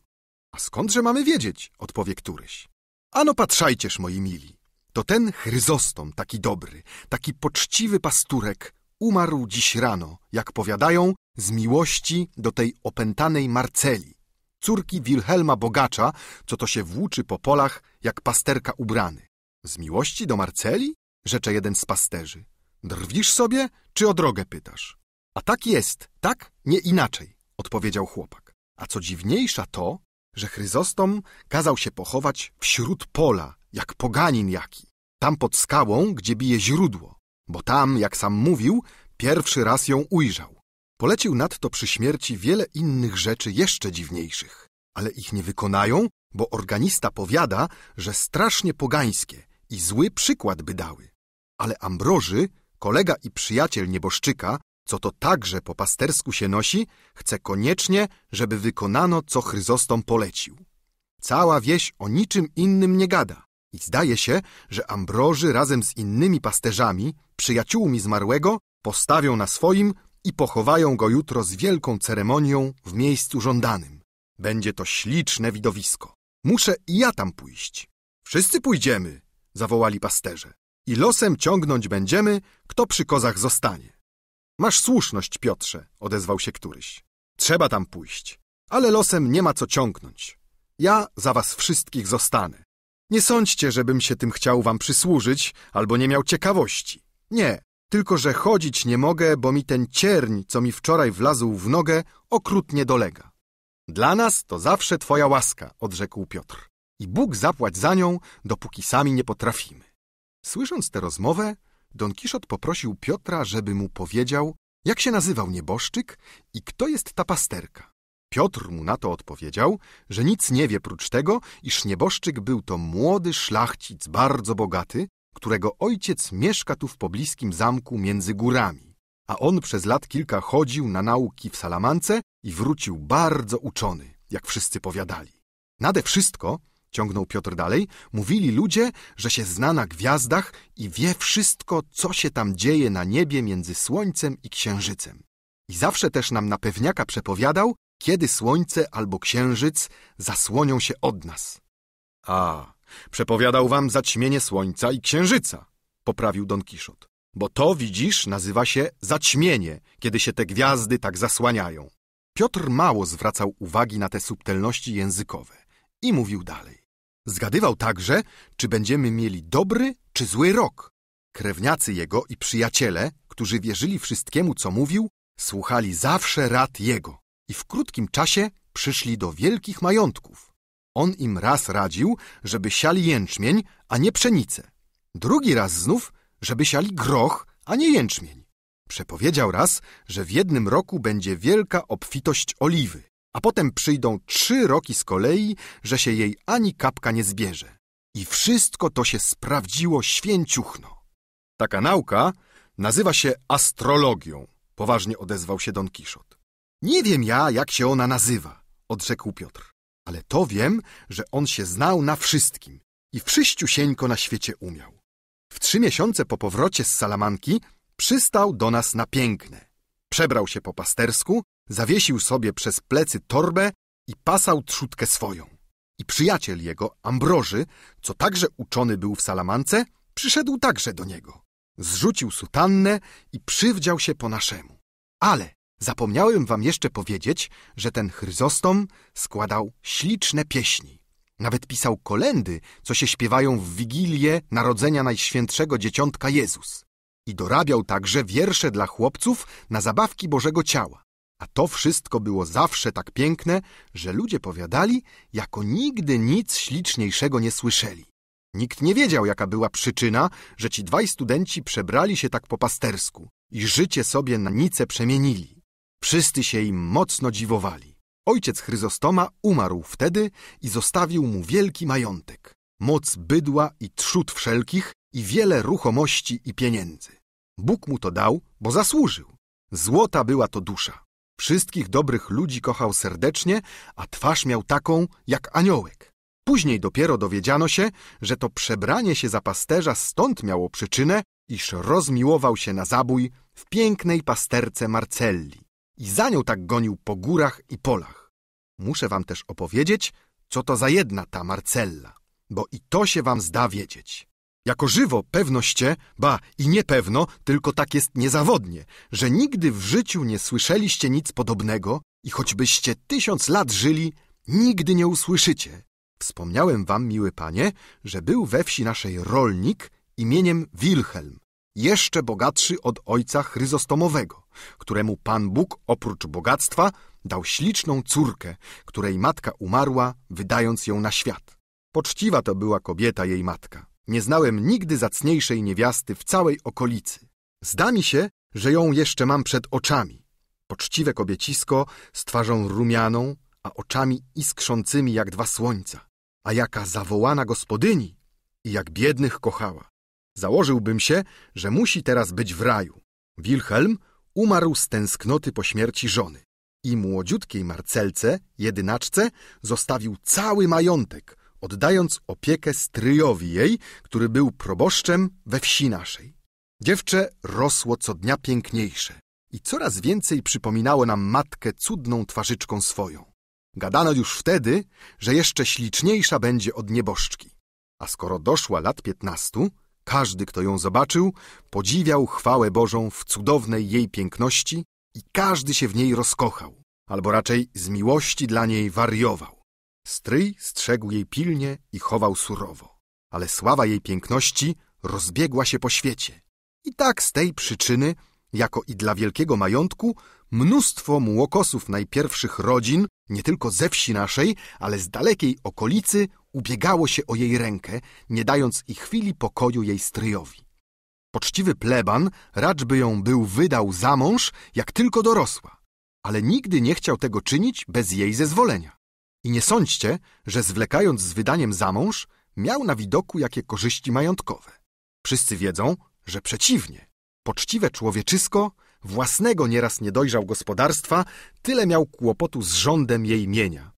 A skądże mamy wiedzieć? Odpowie któryś. Ano patrzajcież, moi mili. To ten Chryzostom, taki dobry, taki poczciwy pasturek, umarł dziś rano, jak powiadają, z miłości do tej opętanej Marceli, córki Wilhelma Bogacza, co to się włóczy po polach, jak pasterka ubrany. Z miłości do Marceli? rzecze jeden z pasterzy. Drwisz sobie, czy o drogę pytasz? A tak jest, tak, nie inaczej, odpowiedział chłopak. A co dziwniejsza to, że Chryzostom kazał się pochować wśród pola, jak poganin jaki, tam pod skałą, gdzie bije źródło bo tam, jak sam mówił, pierwszy raz ją ujrzał. Polecił nadto przy śmierci wiele innych rzeczy jeszcze dziwniejszych, ale ich nie wykonają, bo organista powiada, że strasznie pogańskie i zły przykład by dały. Ale Ambroży, kolega i przyjaciel nieboszczyka, co to także po pastersku się nosi, chce koniecznie, żeby wykonano, co Chryzostom polecił. Cała wieś o niczym innym nie gada, i zdaje się, że Ambroży razem z innymi pasterzami, przyjaciółmi zmarłego, postawią na swoim i pochowają go jutro z wielką ceremonią w miejscu żądanym. Będzie to śliczne widowisko. Muszę i ja tam pójść. Wszyscy pójdziemy, zawołali pasterze. I losem ciągnąć będziemy, kto przy kozach zostanie. Masz słuszność, Piotrze, odezwał się któryś. Trzeba tam pójść, ale losem nie ma co ciągnąć. Ja za was wszystkich zostanę. Nie sądźcie, żebym się tym chciał wam przysłużyć albo nie miał ciekawości. Nie, tylko że chodzić nie mogę, bo mi ten cierń, co mi wczoraj wlazł w nogę, okrutnie dolega. Dla nas to zawsze twoja łaska, odrzekł Piotr. I Bóg zapłać za nią, dopóki sami nie potrafimy. Słysząc tę rozmowę, Don Kiszot poprosił Piotra, żeby mu powiedział, jak się nazywał nieboszczyk i kto jest ta pasterka. Piotr mu na to odpowiedział, że nic nie wie prócz tego, iż nieboszczyk był to młody szlachcic bardzo bogaty, którego ojciec mieszka tu w pobliskim zamku między górami, a on przez lat kilka chodził na nauki w Salamance i wrócił bardzo uczony, jak wszyscy powiadali. Nade wszystko, ciągnął Piotr dalej, mówili ludzie, że się zna na gwiazdach i wie wszystko, co się tam dzieje na niebie między słońcem i księżycem. I zawsze też nam na pewniaka przepowiadał, kiedy słońce albo księżyc zasłonią się od nas. A, przepowiadał wam zaćmienie słońca i księżyca, poprawił Don Kiszot. Bo to, widzisz, nazywa się zaćmienie, kiedy się te gwiazdy tak zasłaniają. Piotr mało zwracał uwagi na te subtelności językowe i mówił dalej. Zgadywał także, czy będziemy mieli dobry czy zły rok. Krewniacy jego i przyjaciele, którzy wierzyli wszystkiemu, co mówił, słuchali zawsze rad jego i w krótkim czasie przyszli do wielkich majątków. On im raz radził, żeby siali jęczmień, a nie pszenicę. Drugi raz znów, żeby siali groch, a nie jęczmień. Przepowiedział raz, że w jednym roku będzie wielka obfitość oliwy, a potem przyjdą trzy roki z kolei, że się jej ani kapka nie zbierze. I wszystko to się sprawdziło święciuchno. Taka nauka nazywa się astrologią, poważnie odezwał się Don Kiszot. Nie wiem ja, jak się ona nazywa, odrzekł Piotr, ale to wiem, że on się znał na wszystkim i wszyściusieńko na świecie umiał. W trzy miesiące po powrocie z Salamanki przystał do nas na piękne. Przebrał się po pastersku, zawiesił sobie przez plecy torbę i pasał trzutkę swoją. I przyjaciel jego, Ambroży, co także uczony był w Salamance, przyszedł także do niego. Zrzucił sutannę i przywdział się po naszemu. Ale Zapomniałem wam jeszcze powiedzieć, że ten Chryzostom składał śliczne pieśni. Nawet pisał kolendy, co się śpiewają w Wigilię Narodzenia Najświętszego Dzieciątka Jezus. I dorabiał także wiersze dla chłopców na zabawki Bożego Ciała. A to wszystko było zawsze tak piękne, że ludzie powiadali, jako nigdy nic śliczniejszego nie słyszeli. Nikt nie wiedział, jaka była przyczyna, że ci dwaj studenci przebrali się tak po pastersku i życie sobie na nice przemienili. Wszyscy się im mocno dziwowali. Ojciec Chryzostoma umarł wtedy i zostawił mu wielki majątek, moc bydła i trzód wszelkich i wiele ruchomości i pieniędzy. Bóg mu to dał, bo zasłużył. Złota była to dusza. Wszystkich dobrych ludzi kochał serdecznie, a twarz miał taką jak aniołek. Później dopiero dowiedziano się, że to przebranie się za pasterza stąd miało przyczynę, iż rozmiłował się na zabój w pięknej pasterce Marcelli i za nią tak gonił po górach i polach. Muszę wam też opowiedzieć, co to za jedna ta Marcella, bo i to się wam zda wiedzieć. Jako żywo pewnoście, ba i niepewno, tylko tak jest niezawodnie, że nigdy w życiu nie słyszeliście nic podobnego i choćbyście tysiąc lat żyli, nigdy nie usłyszycie. Wspomniałem wam, miły panie, że był we wsi naszej rolnik imieniem Wilhelm, jeszcze bogatszy od ojca Chryzostomowego, któremu Pan Bóg oprócz bogactwa dał śliczną córkę, której matka umarła, wydając ją na świat. Poczciwa to była kobieta jej matka. Nie znałem nigdy zacniejszej niewiasty w całej okolicy. Zda mi się, że ją jeszcze mam przed oczami. Poczciwe kobiecisko z twarzą rumianą, a oczami iskrzącymi jak dwa słońca. A jaka zawołana gospodyni i jak biednych kochała. Założyłbym się, że musi teraz być w raju. Wilhelm umarł z tęsknoty po śmierci żony i młodziutkiej Marcelce, jedynaczce, zostawił cały majątek, oddając opiekę stryjowi jej, który był proboszczem we wsi naszej. Dziewczę rosło co dnia piękniejsze i coraz więcej przypominało nam matkę cudną twarzyczką swoją. Gadano już wtedy, że jeszcze śliczniejsza będzie od nieboszczki. A skoro doszła lat piętnastu, każdy, kto ją zobaczył, podziwiał chwałę Bożą w cudownej jej piękności i każdy się w niej rozkochał, albo raczej z miłości dla niej wariował. Stryj strzegł jej pilnie i chował surowo, ale sława jej piękności rozbiegła się po świecie. I tak z tej przyczyny, jako i dla wielkiego majątku, mnóstwo młokosów najpierwszych rodzin, nie tylko ze wsi naszej, ale z dalekiej okolicy, Ubiegało się o jej rękę, nie dając i chwili pokoju jej stryjowi. Poczciwy pleban raczby ją był wydał za mąż, jak tylko dorosła, ale nigdy nie chciał tego czynić bez jej zezwolenia. I nie sądźcie, że zwlekając z wydaniem za mąż, miał na widoku jakie korzyści majątkowe. Wszyscy wiedzą, że przeciwnie. Poczciwe człowieczysko własnego nieraz nie dojrzał gospodarstwa, tyle miał kłopotu z rządem jej mienia,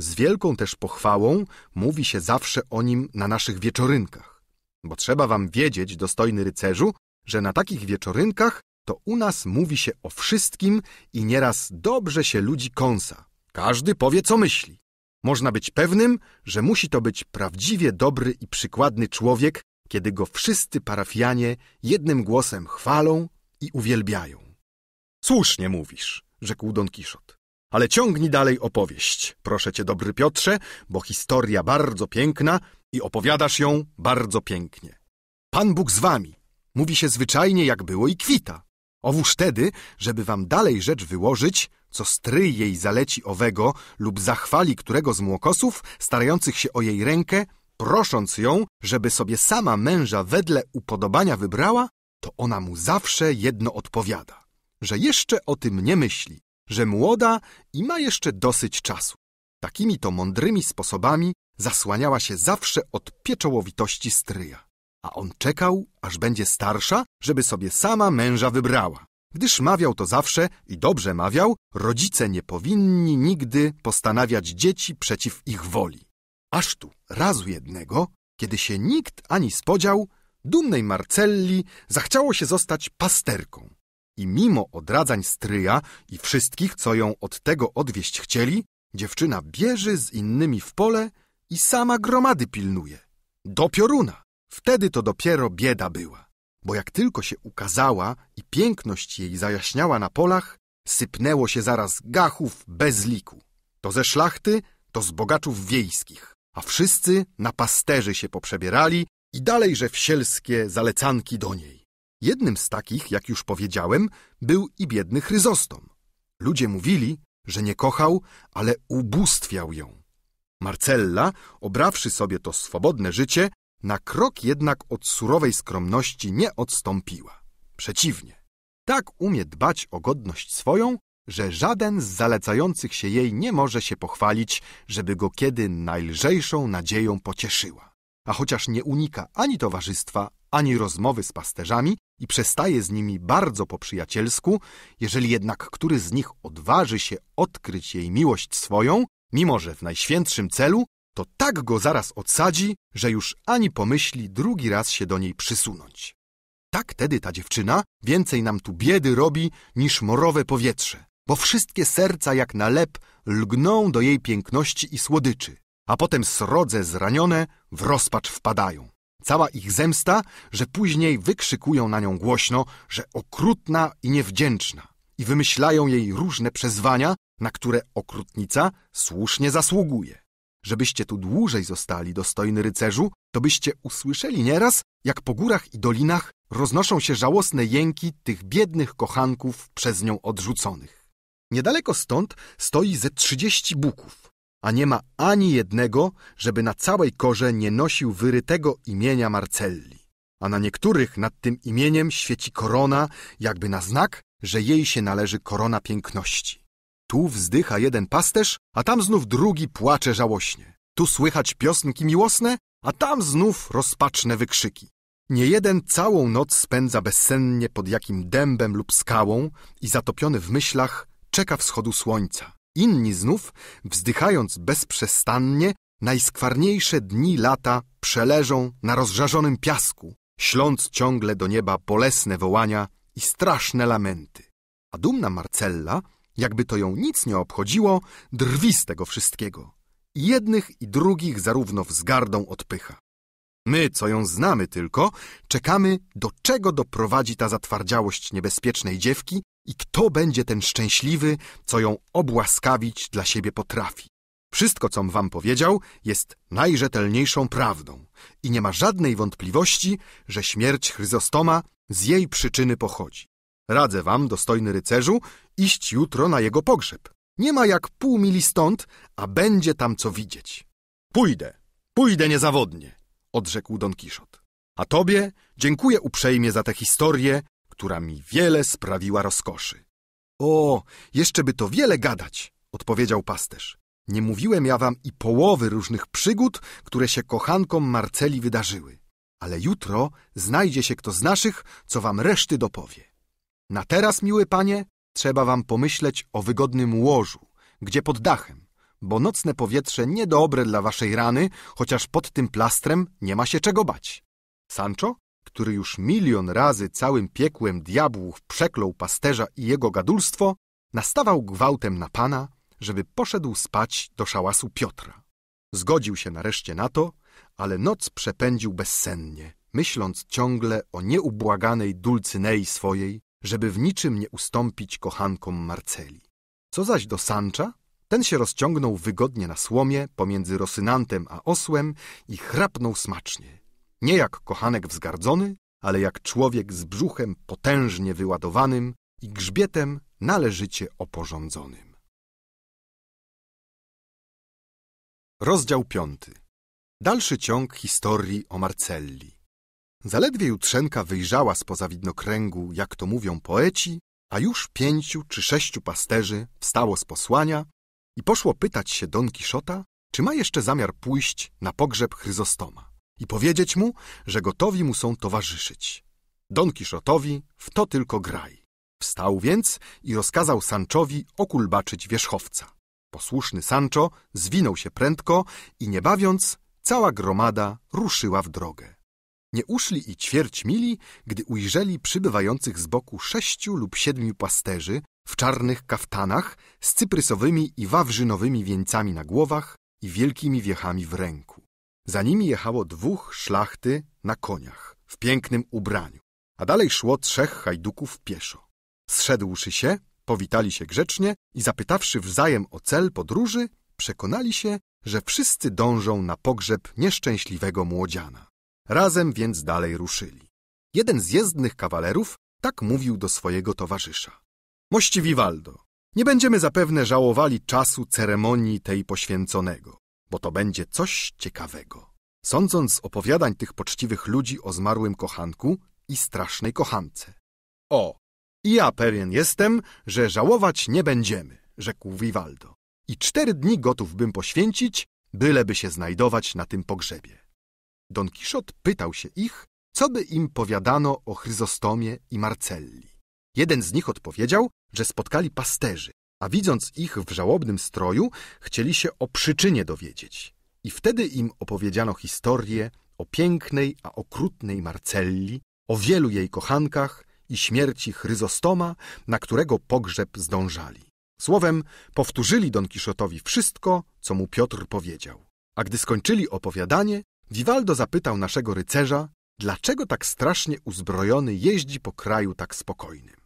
z wielką też pochwałą mówi się zawsze o nim na naszych wieczorynkach. Bo trzeba wam wiedzieć, dostojny rycerzu, że na takich wieczorynkach to u nas mówi się o wszystkim i nieraz dobrze się ludzi kąsa. Każdy powie, co myśli. Można być pewnym, że musi to być prawdziwie dobry i przykładny człowiek, kiedy go wszyscy parafianie jednym głosem chwalą i uwielbiają. Słusznie mówisz, rzekł Don Kiszot. Ale ciągnij dalej opowieść, proszę cię, dobry Piotrze, bo historia bardzo piękna i opowiadasz ją bardzo pięknie. Pan Bóg z wami, mówi się zwyczajnie jak było i kwita. Owóż tedy, żeby wam dalej rzecz wyłożyć, co stryj jej zaleci owego lub zachwali którego z młokosów, starających się o jej rękę, prosząc ją, żeby sobie sama męża wedle upodobania wybrała, to ona mu zawsze jedno odpowiada, że jeszcze o tym nie myśli, że młoda i ma jeszcze dosyć czasu. Takimi to mądrymi sposobami zasłaniała się zawsze od pieczołowitości stryja. A on czekał, aż będzie starsza, żeby sobie sama męża wybrała. Gdyż mawiał to zawsze i dobrze mawiał, rodzice nie powinni nigdy postanawiać dzieci przeciw ich woli. Aż tu, razu jednego, kiedy się nikt ani spodział, dumnej Marcelli zachciało się zostać pasterką. I mimo odradzań stryja i wszystkich, co ją od tego odwieść chcieli, dziewczyna bieży z innymi w pole i sama gromady pilnuje. Do pioruna. Wtedy to dopiero bieda była. Bo jak tylko się ukazała i piękność jej zajaśniała na polach, sypnęło się zaraz gachów bez liku. To ze szlachty, to z bogaczów wiejskich. A wszyscy na pasterzy się poprzebierali i dalejże wsielskie zalecanki do niej. Jednym z takich, jak już powiedziałem, był i biedny Chryzostom. Ludzie mówili, że nie kochał, ale ubóstwiał ją. Marcella, obrawszy sobie to swobodne życie, na krok jednak od surowej skromności nie odstąpiła. Przeciwnie, tak umie dbać o godność swoją, że żaden z zalecających się jej nie może się pochwalić, żeby go kiedy najlżejszą nadzieją pocieszyła. A chociaż nie unika ani towarzystwa, ani rozmowy z pasterzami i przestaje z nimi bardzo po przyjacielsku, jeżeli jednak który z nich odważy się odkryć jej miłość swoją, mimo że w najświętszym celu, to tak go zaraz odsadzi, że już ani pomyśli drugi raz się do niej przysunąć. Tak tedy ta dziewczyna więcej nam tu biedy robi niż morowe powietrze, bo wszystkie serca jak na lep lgną do jej piękności i słodyczy, a potem srodze zranione w rozpacz wpadają. Cała ich zemsta, że później wykrzykują na nią głośno, że okrutna i niewdzięczna i wymyślają jej różne przezwania, na które okrutnica słusznie zasługuje. Żebyście tu dłużej zostali, dostojny rycerzu, to byście usłyszeli nieraz, jak po górach i dolinach roznoszą się żałosne jęki tych biednych kochanków przez nią odrzuconych. Niedaleko stąd stoi ze trzydzieści buków, a nie ma ani jednego, żeby na całej korze nie nosił wyrytego imienia Marcelli, a na niektórych nad tym imieniem świeci korona, jakby na znak, że jej się należy korona piękności. Tu wzdycha jeden pasterz, a tam znów drugi płacze żałośnie. Tu słychać piosnki miłosne, a tam znów rozpaczne wykrzyki. Nie jeden całą noc spędza bezsennie pod jakim dębem lub skałą i zatopiony w myślach czeka wschodu słońca. Inni znów, wzdychając bezprzestannie, najskwarniejsze dni lata przeleżą na rozżarzonym piasku, śląc ciągle do nieba bolesne wołania i straszne lamenty. A dumna Marcella, jakby to ją nic nie obchodziło, drwi z tego wszystkiego. I jednych i drugich zarówno wzgardą odpycha. My, co ją znamy tylko, czekamy, do czego doprowadzi ta zatwardziałość niebezpiecznej dziewki i kto będzie ten szczęśliwy, co ją obłaskawić dla siebie potrafi? Wszystko, com wam powiedział, jest najrzetelniejszą prawdą i nie ma żadnej wątpliwości, że śmierć Chryzostoma z jej przyczyny pochodzi. Radzę wam, dostojny rycerzu, iść jutro na jego pogrzeb. Nie ma jak pół mili stąd, a będzie tam co widzieć. Pójdę, pójdę niezawodnie, odrzekł Don Kiszot. A tobie dziękuję uprzejmie za tę historię która mi wiele sprawiła rozkoszy. O, jeszcze by to wiele gadać, odpowiedział pasterz. Nie mówiłem ja wam i połowy różnych przygód, które się kochankom Marceli wydarzyły. Ale jutro znajdzie się kto z naszych, co wam reszty dopowie. Na teraz, miły panie, trzeba wam pomyśleć o wygodnym łożu, gdzie pod dachem, bo nocne powietrze niedobre dla waszej rany, chociaż pod tym plastrem nie ma się czego bać. Sancho, który już milion razy całym piekłem diabłów przeklął pasterza i jego gadulstwo, nastawał gwałtem na pana, żeby poszedł spać do szałasu Piotra. Zgodził się nareszcie na to, ale noc przepędził bezsennie, myśląc ciągle o nieubłaganej Dulcynei swojej, żeby w niczym nie ustąpić kochankom Marceli. Co zaś do Sancha, ten się rozciągnął wygodnie na słomie pomiędzy Rosynantem a osłem i chrapnął smacznie. Nie jak kochanek wzgardzony, ale jak człowiek z brzuchem potężnie wyładowanym i grzbietem należycie oporządzonym. Rozdział piąty. Dalszy ciąg historii o Marcelli. Zaledwie jutrzenka wyjrzała spoza widnokręgu, jak to mówią poeci, a już pięciu czy sześciu pasterzy wstało z posłania i poszło pytać się Don Kiszota, czy ma jeszcze zamiar pójść na pogrzeb Chryzostoma i powiedzieć mu, że gotowi mu są towarzyszyć. Don Kiszotowi w to tylko graj. Wstał więc i rozkazał Sanchowi okulbaczyć wierzchowca. Posłuszny Sancho zwinął się prędko i nie bawiąc, cała gromada ruszyła w drogę. Nie uszli i ćwierć mili, gdy ujrzeli przybywających z boku sześciu lub siedmiu pasterzy w czarnych kaftanach z cyprysowymi i wawrzynowymi wieńcami na głowach i wielkimi wiechami w ręku. Za nimi jechało dwóch szlachty na koniach, w pięknym ubraniu, a dalej szło trzech hajduków pieszo. Zszedłszy się, powitali się grzecznie i zapytawszy wzajem o cel podróży, przekonali się, że wszyscy dążą na pogrzeb nieszczęśliwego młodziana. Razem więc dalej ruszyli. Jeden z jezdnych kawalerów tak mówił do swojego towarzysza. Mości Vivaldo, nie będziemy zapewne żałowali czasu ceremonii tej poświęconego bo to będzie coś ciekawego. Sądząc z opowiadań tych poczciwych ludzi o zmarłym kochanku i strasznej kochance. O, i ja pewien jestem, że żałować nie będziemy, rzekł Vivaldo. I cztery dni gotów bym poświęcić, byleby się znajdować na tym pogrzebie. Don Kiszot pytał się ich, co by im powiadano o Chryzostomie i Marcelli. Jeden z nich odpowiedział, że spotkali pasterzy, a widząc ich w żałobnym stroju, chcieli się o przyczynie dowiedzieć. I wtedy im opowiedziano historię o pięknej, a okrutnej Marcelli, o wielu jej kochankach i śmierci Chryzostoma, na którego pogrzeb zdążali. Słowem, powtórzyli Don Kiszotowi wszystko, co mu Piotr powiedział. A gdy skończyli opowiadanie, Vivaldo zapytał naszego rycerza, dlaczego tak strasznie uzbrojony jeździ po kraju tak spokojnym.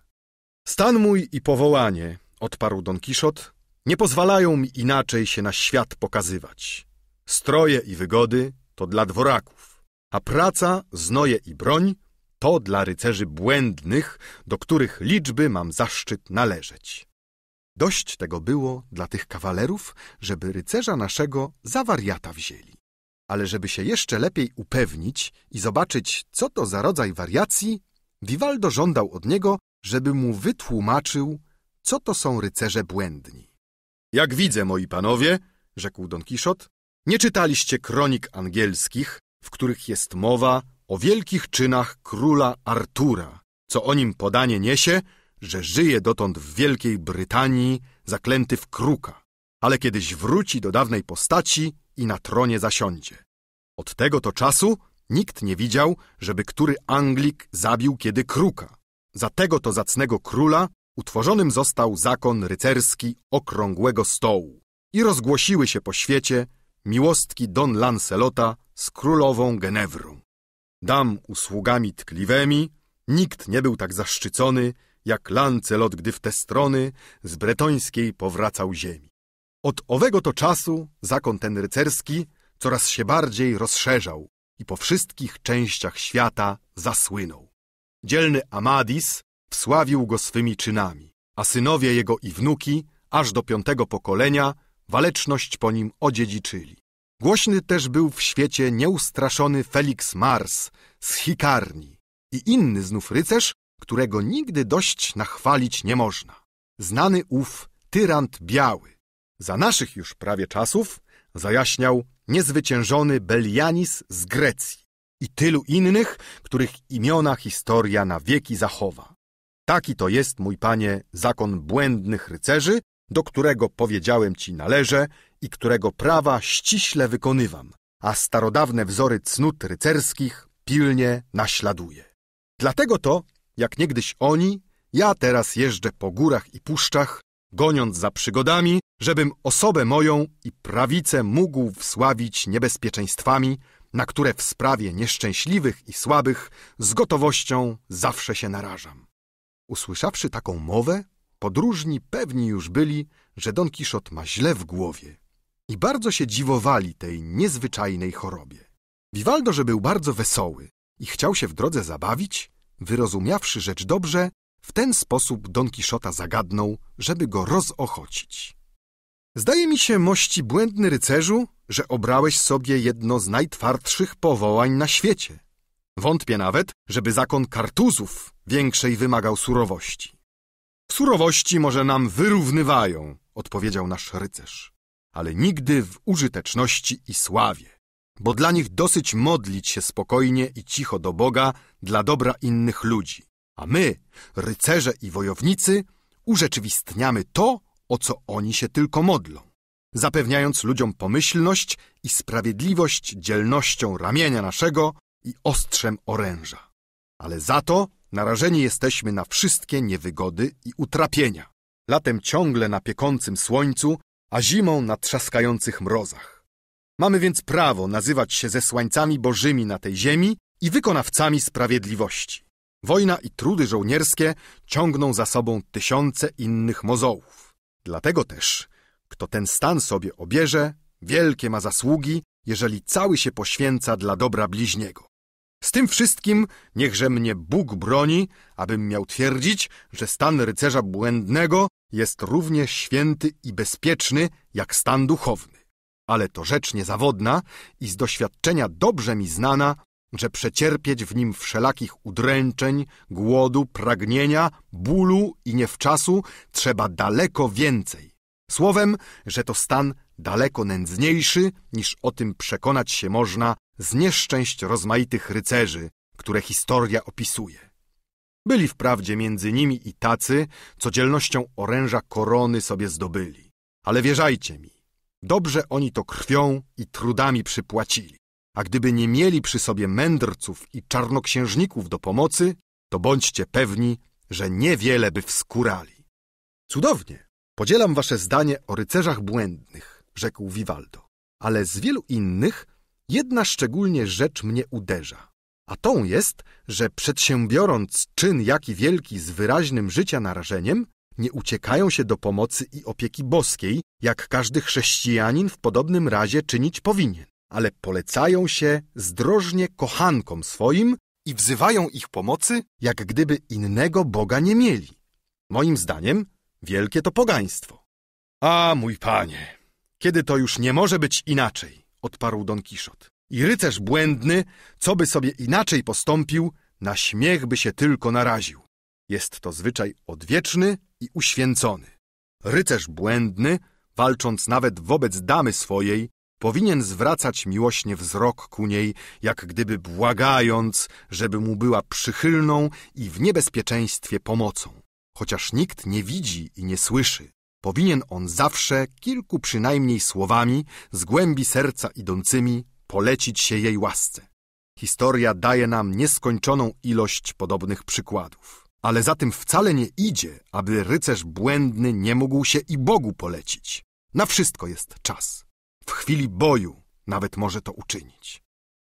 Stan mój i powołanie, odparł Don Kiszot, nie pozwalają mi inaczej się na świat pokazywać. Stroje i wygody to dla dworaków, a praca, znoje i broń to dla rycerzy błędnych, do których liczby mam zaszczyt należeć. Dość tego było dla tych kawalerów, żeby rycerza naszego za wariata wzięli. Ale żeby się jeszcze lepiej upewnić i zobaczyć, co to za rodzaj wariacji, Vivaldo żądał od niego, żeby mu wytłumaczył, co to są rycerze błędni. Jak widzę, moi panowie, rzekł Don Kiszot, nie czytaliście kronik angielskich, w których jest mowa o wielkich czynach króla Artura, co o nim podanie niesie, że żyje dotąd w Wielkiej Brytanii zaklęty w kruka, ale kiedyś wróci do dawnej postaci i na tronie zasiądzie. Od tego to czasu nikt nie widział, żeby który Anglik zabił kiedy kruka. Za tego to zacnego króla utworzonym został zakon rycerski Okrągłego Stołu i rozgłosiły się po świecie miłostki Don Lancelota z królową Genewrą. Dam usługami tkliwymi nikt nie był tak zaszczycony, jak Lancelot, gdy w te strony z bretońskiej powracał ziemi. Od owego to czasu zakon ten rycerski coraz się bardziej rozszerzał i po wszystkich częściach świata zasłynął. Dzielny Amadis wsławił go swymi czynami, a synowie jego i wnuki, aż do piątego pokolenia, waleczność po nim odziedziczyli. Głośny też był w świecie nieustraszony Felix Mars z Hikarni i inny znów rycerz, którego nigdy dość nachwalić nie można. Znany ów tyrant biały. Za naszych już prawie czasów zajaśniał niezwyciężony Belianis z Grecji i tylu innych, których imiona historia na wieki zachowa. Taki to jest, mój panie, zakon błędnych rycerzy, do którego powiedziałem ci należę i którego prawa ściśle wykonywam, a starodawne wzory cnót rycerskich pilnie naśladuję. Dlatego to, jak niegdyś oni, ja teraz jeżdżę po górach i puszczach, goniąc za przygodami, żebym osobę moją i prawicę mógł wsławić niebezpieczeństwami, na które w sprawie nieszczęśliwych i słabych z gotowością zawsze się narażam. Usłyszawszy taką mowę, podróżni pewni już byli, że Don Kiszot ma źle w głowie i bardzo się dziwowali tej niezwyczajnej chorobie. Vivaldo, że był bardzo wesoły i chciał się w drodze zabawić, wyrozumiawszy rzecz dobrze, w ten sposób Don Kiszota zagadnął, żeby go rozochocić. Zdaje mi się, mości błędny rycerzu, że obrałeś sobie jedno z najtwardszych powołań na świecie – Wątpię nawet, żeby zakon kartuzów większej wymagał surowości. Surowości może nam wyrównywają, odpowiedział nasz rycerz, ale nigdy w użyteczności i sławie, bo dla nich dosyć modlić się spokojnie i cicho do Boga dla dobra innych ludzi, a my, rycerze i wojownicy, urzeczywistniamy to, o co oni się tylko modlą, zapewniając ludziom pomyślność i sprawiedliwość dzielnością ramienia naszego i ostrzem oręża. Ale za to narażeni jesteśmy na wszystkie niewygody i utrapienia. Latem ciągle na piekącym słońcu, a zimą na trzaskających mrozach. Mamy więc prawo nazywać się zesłańcami bożymi na tej ziemi i wykonawcami sprawiedliwości. Wojna i trudy żołnierskie ciągną za sobą tysiące innych mozołów. Dlatego też, kto ten stan sobie obierze, wielkie ma zasługi, jeżeli cały się poświęca dla dobra bliźniego. Z tym wszystkim niechże mnie Bóg broni, abym miał twierdzić, że stan rycerza błędnego jest równie święty i bezpieczny jak stan duchowny. Ale to rzecz niezawodna i z doświadczenia dobrze mi znana, że przecierpieć w nim wszelakich udręczeń, głodu, pragnienia, bólu i niewczasu trzeba daleko więcej. Słowem, że to stan daleko nędzniejszy niż o tym przekonać się można z nieszczęść rozmaitych rycerzy, które historia opisuje. Byli wprawdzie między nimi i tacy, co dzielnością oręża korony sobie zdobyli. Ale wierzajcie mi, dobrze oni to krwią i trudami przypłacili. A gdyby nie mieli przy sobie mędrców i czarnoksiężników do pomocy, to bądźcie pewni, że niewiele by wskurali. Cudownie, podzielam wasze zdanie o rycerzach błędnych, rzekł Vivaldo, ale z wielu innych Jedna szczególnie rzecz mnie uderza, a tą jest, że przedsiębiorąc czyn jaki wielki z wyraźnym życia narażeniem, nie uciekają się do pomocy i opieki boskiej, jak każdy chrześcijanin w podobnym razie czynić powinien, ale polecają się zdrożnie kochankom swoim i wzywają ich pomocy, jak gdyby innego Boga nie mieli. Moim zdaniem wielkie to pogaństwo. A mój panie, kiedy to już nie może być inaczej? odparł Don Kiszot. I rycerz błędny, co by sobie inaczej postąpił, na śmiech by się tylko naraził. Jest to zwyczaj odwieczny i uświęcony. Rycerz błędny, walcząc nawet wobec damy swojej, powinien zwracać miłośnie wzrok ku niej, jak gdyby błagając, żeby mu była przychylną i w niebezpieczeństwie pomocą, chociaż nikt nie widzi i nie słyszy powinien on zawsze kilku przynajmniej słowami z głębi serca idącymi polecić się jej łasce. Historia daje nam nieskończoną ilość podobnych przykładów. Ale za tym wcale nie idzie, aby rycerz błędny nie mógł się i Bogu polecić. Na wszystko jest czas. W chwili boju nawet może to uczynić.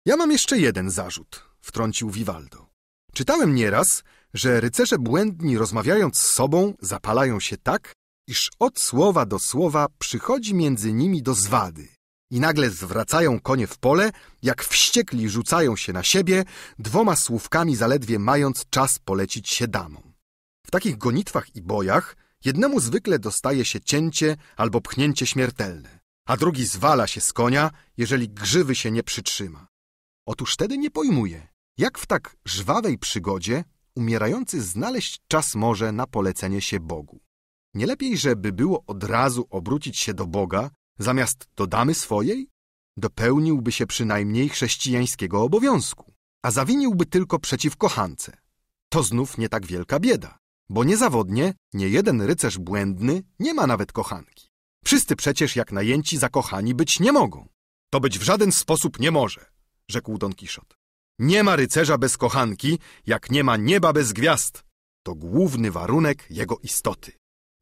Ja mam jeszcze jeden zarzut, wtrącił Vivaldo. Czytałem nieraz, że rycerze błędni rozmawiając z sobą zapalają się tak, iż od słowa do słowa przychodzi między nimi do zwady i nagle zwracają konie w pole, jak wściekli rzucają się na siebie, dwoma słówkami zaledwie mając czas polecić się damom. W takich gonitwach i bojach jednemu zwykle dostaje się cięcie albo pchnięcie śmiertelne, a drugi zwala się z konia, jeżeli grzywy się nie przytrzyma. Otóż wtedy nie pojmuje, jak w tak żwawej przygodzie umierający znaleźć czas może na polecenie się Bogu. Nie lepiej, żeby było od razu obrócić się do Boga, zamiast do damy swojej? Dopełniłby się przynajmniej chrześcijańskiego obowiązku, a zawiniłby tylko przeciw kochance. To znów nie tak wielka bieda, bo niezawodnie nie jeden rycerz błędny nie ma nawet kochanki. Wszyscy przecież jak najęci zakochani być nie mogą. To być w żaden sposób nie może, rzekł Don Kiszot. Nie ma rycerza bez kochanki, jak nie ma nieba bez gwiazd. To główny warunek jego istoty.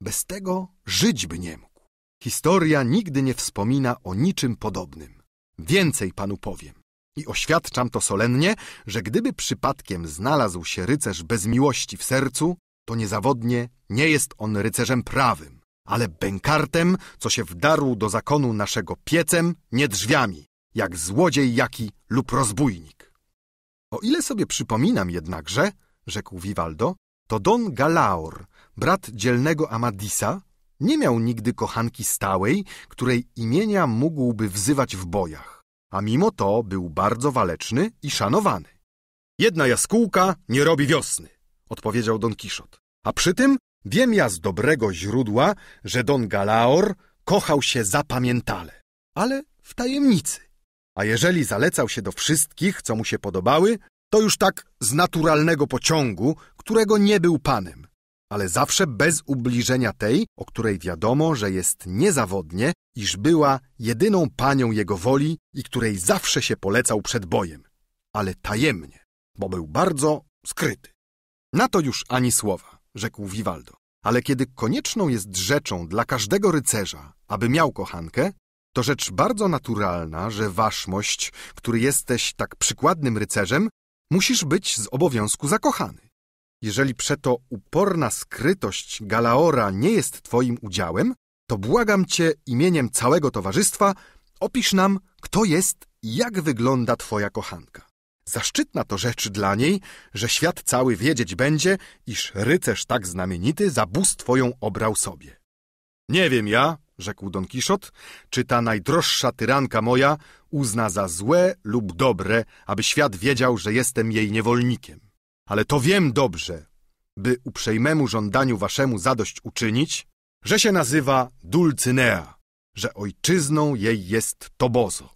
Bez tego żyć by nie mógł. Historia nigdy nie wspomina o niczym podobnym. Więcej panu powiem. I oświadczam to solennie, że gdyby przypadkiem znalazł się rycerz bez miłości w sercu, to niezawodnie nie jest on rycerzem prawym, ale bękartem, co się wdarł do zakonu naszego piecem, nie drzwiami, jak złodziej jaki lub rozbójnik. O ile sobie przypominam jednakże, rzekł Vivaldo, to Don Galaor brat dzielnego Amadisa, nie miał nigdy kochanki stałej, której imienia mógłby wzywać w bojach, a mimo to był bardzo waleczny i szanowany. Jedna jaskółka nie robi wiosny, odpowiedział Don Kiszot. A przy tym wiem ja z dobrego źródła, że Don Galaor kochał się zapamiętale, ale w tajemnicy. A jeżeli zalecał się do wszystkich, co mu się podobały, to już tak z naturalnego pociągu, którego nie był panem, ale zawsze bez ubliżenia tej, o której wiadomo, że jest niezawodnie, iż była jedyną panią jego woli i której zawsze się polecał przed bojem, ale tajemnie, bo był bardzo skryty. Na to już ani słowa, rzekł Vivaldo. Ale kiedy konieczną jest rzeczą dla każdego rycerza, aby miał kochankę, to rzecz bardzo naturalna, że waszmość, który jesteś tak przykładnym rycerzem, musisz być z obowiązku zakochany. Jeżeli przeto uporna skrytość Galaora nie jest twoim udziałem, to błagam cię imieniem całego towarzystwa, opisz nam, kto jest i jak wygląda twoja kochanka. Zaszczytna to rzecz dla niej, że świat cały wiedzieć będzie, iż rycerz tak znamienity za bóstwo ją obrał sobie. Nie wiem ja, rzekł Don Kiszot, czy ta najdroższa tyranka moja uzna za złe lub dobre, aby świat wiedział, że jestem jej niewolnikiem ale to wiem dobrze, by uprzejmemu żądaniu waszemu zadość uczynić, że się nazywa Dulcynea, że ojczyzną jej jest Tobozo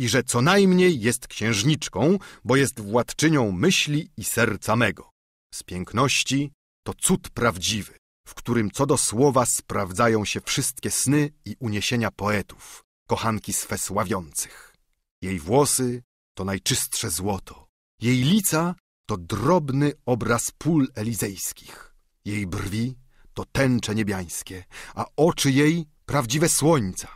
i że co najmniej jest księżniczką, bo jest władczynią myśli i serca mego. Z piękności to cud prawdziwy, w którym co do słowa sprawdzają się wszystkie sny i uniesienia poetów, kochanki swe sławiących. Jej włosy to najczystsze złoto, jej lica to drobny obraz pól elizejskich. Jej brwi to tęcze niebiańskie, a oczy jej prawdziwe słońca.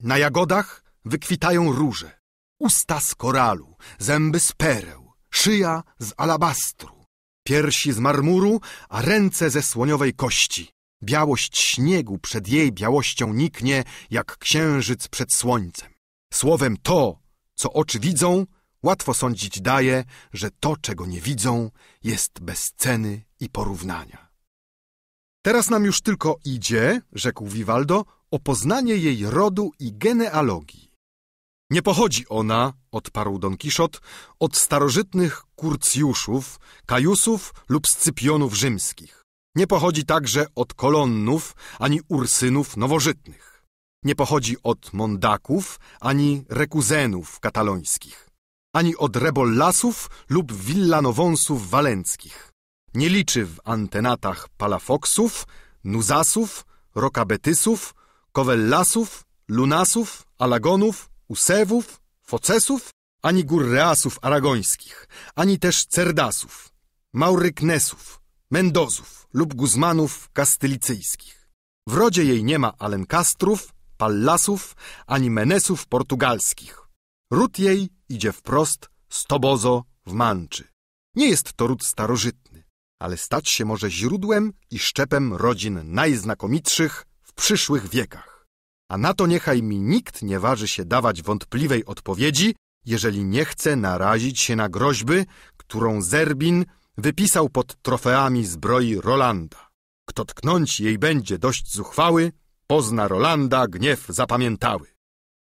Na jagodach wykwitają róże, usta z koralu, zęby z pereł, szyja z alabastru, piersi z marmuru, a ręce ze słoniowej kości. Białość śniegu przed jej białością niknie, jak księżyc przed słońcem. Słowem to, co oczy widzą, Łatwo sądzić daje, że to, czego nie widzą, jest bez ceny i porównania. Teraz nam już tylko idzie, rzekł Vivaldo, o poznanie jej rodu i genealogii. Nie pochodzi ona, odparł Don Kiszot, od starożytnych kurcjuszów, kajusów lub scypionów rzymskich. Nie pochodzi także od kolonnów ani ursynów nowożytnych. Nie pochodzi od mondaków ani rekuzenów katalońskich ani od rebollasów lub villanowąsów walenckich. Nie liczy w antenatach palafoksów, nuzasów, rokabetysów, kowellasów, lunasów, alagonów, usewów, focesów, ani gurreasów aragońskich, ani też cerdasów, mauryknesów, mendozów lub guzmanów kastylicyjskich. W rodzie jej nie ma alenkastrów, pallasów, ani menesów portugalskich, Ród jej idzie wprost z Tobozo w Manczy. Nie jest to ród starożytny, ale stać się może źródłem i szczepem rodzin najznakomitszych w przyszłych wiekach. A na to niechaj mi nikt nie waży się dawać wątpliwej odpowiedzi, jeżeli nie chce narazić się na groźby, którą Zerbin wypisał pod trofeami zbroi Rolanda. Kto tknąć jej będzie dość zuchwały, pozna Rolanda gniew zapamiętały.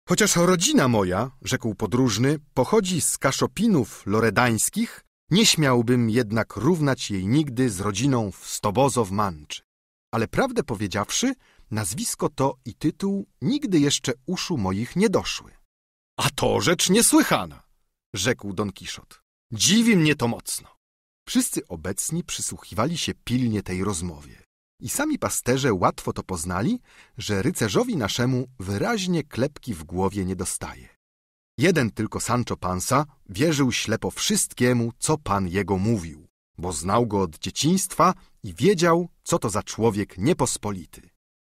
Chociaż rodzina moja, rzekł podróżny, pochodzi z kaszopinów loredańskich, nie śmiałbym jednak równać jej nigdy z rodziną w Stobozo w Manczy. Ale prawdę powiedziawszy, nazwisko to i tytuł nigdy jeszcze uszu moich nie doszły. A to rzecz niesłychana, rzekł Don Kiszot. Dziwi mnie to mocno. Wszyscy obecni przysłuchiwali się pilnie tej rozmowie. I sami pasterze łatwo to poznali, że rycerzowi naszemu wyraźnie klepki w głowie nie dostaje. Jeden tylko Sancho Panza wierzył ślepo wszystkiemu, co pan jego mówił, bo znał go od dzieciństwa i wiedział, co to za człowiek niepospolity.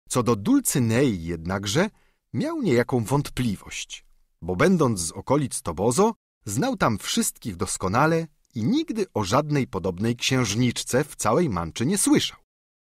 Co do Dulcynei jednakże miał niejaką wątpliwość, bo będąc z okolic Tobozo, znał tam wszystkich doskonale i nigdy o żadnej podobnej księżniczce w całej manczy nie słyszał.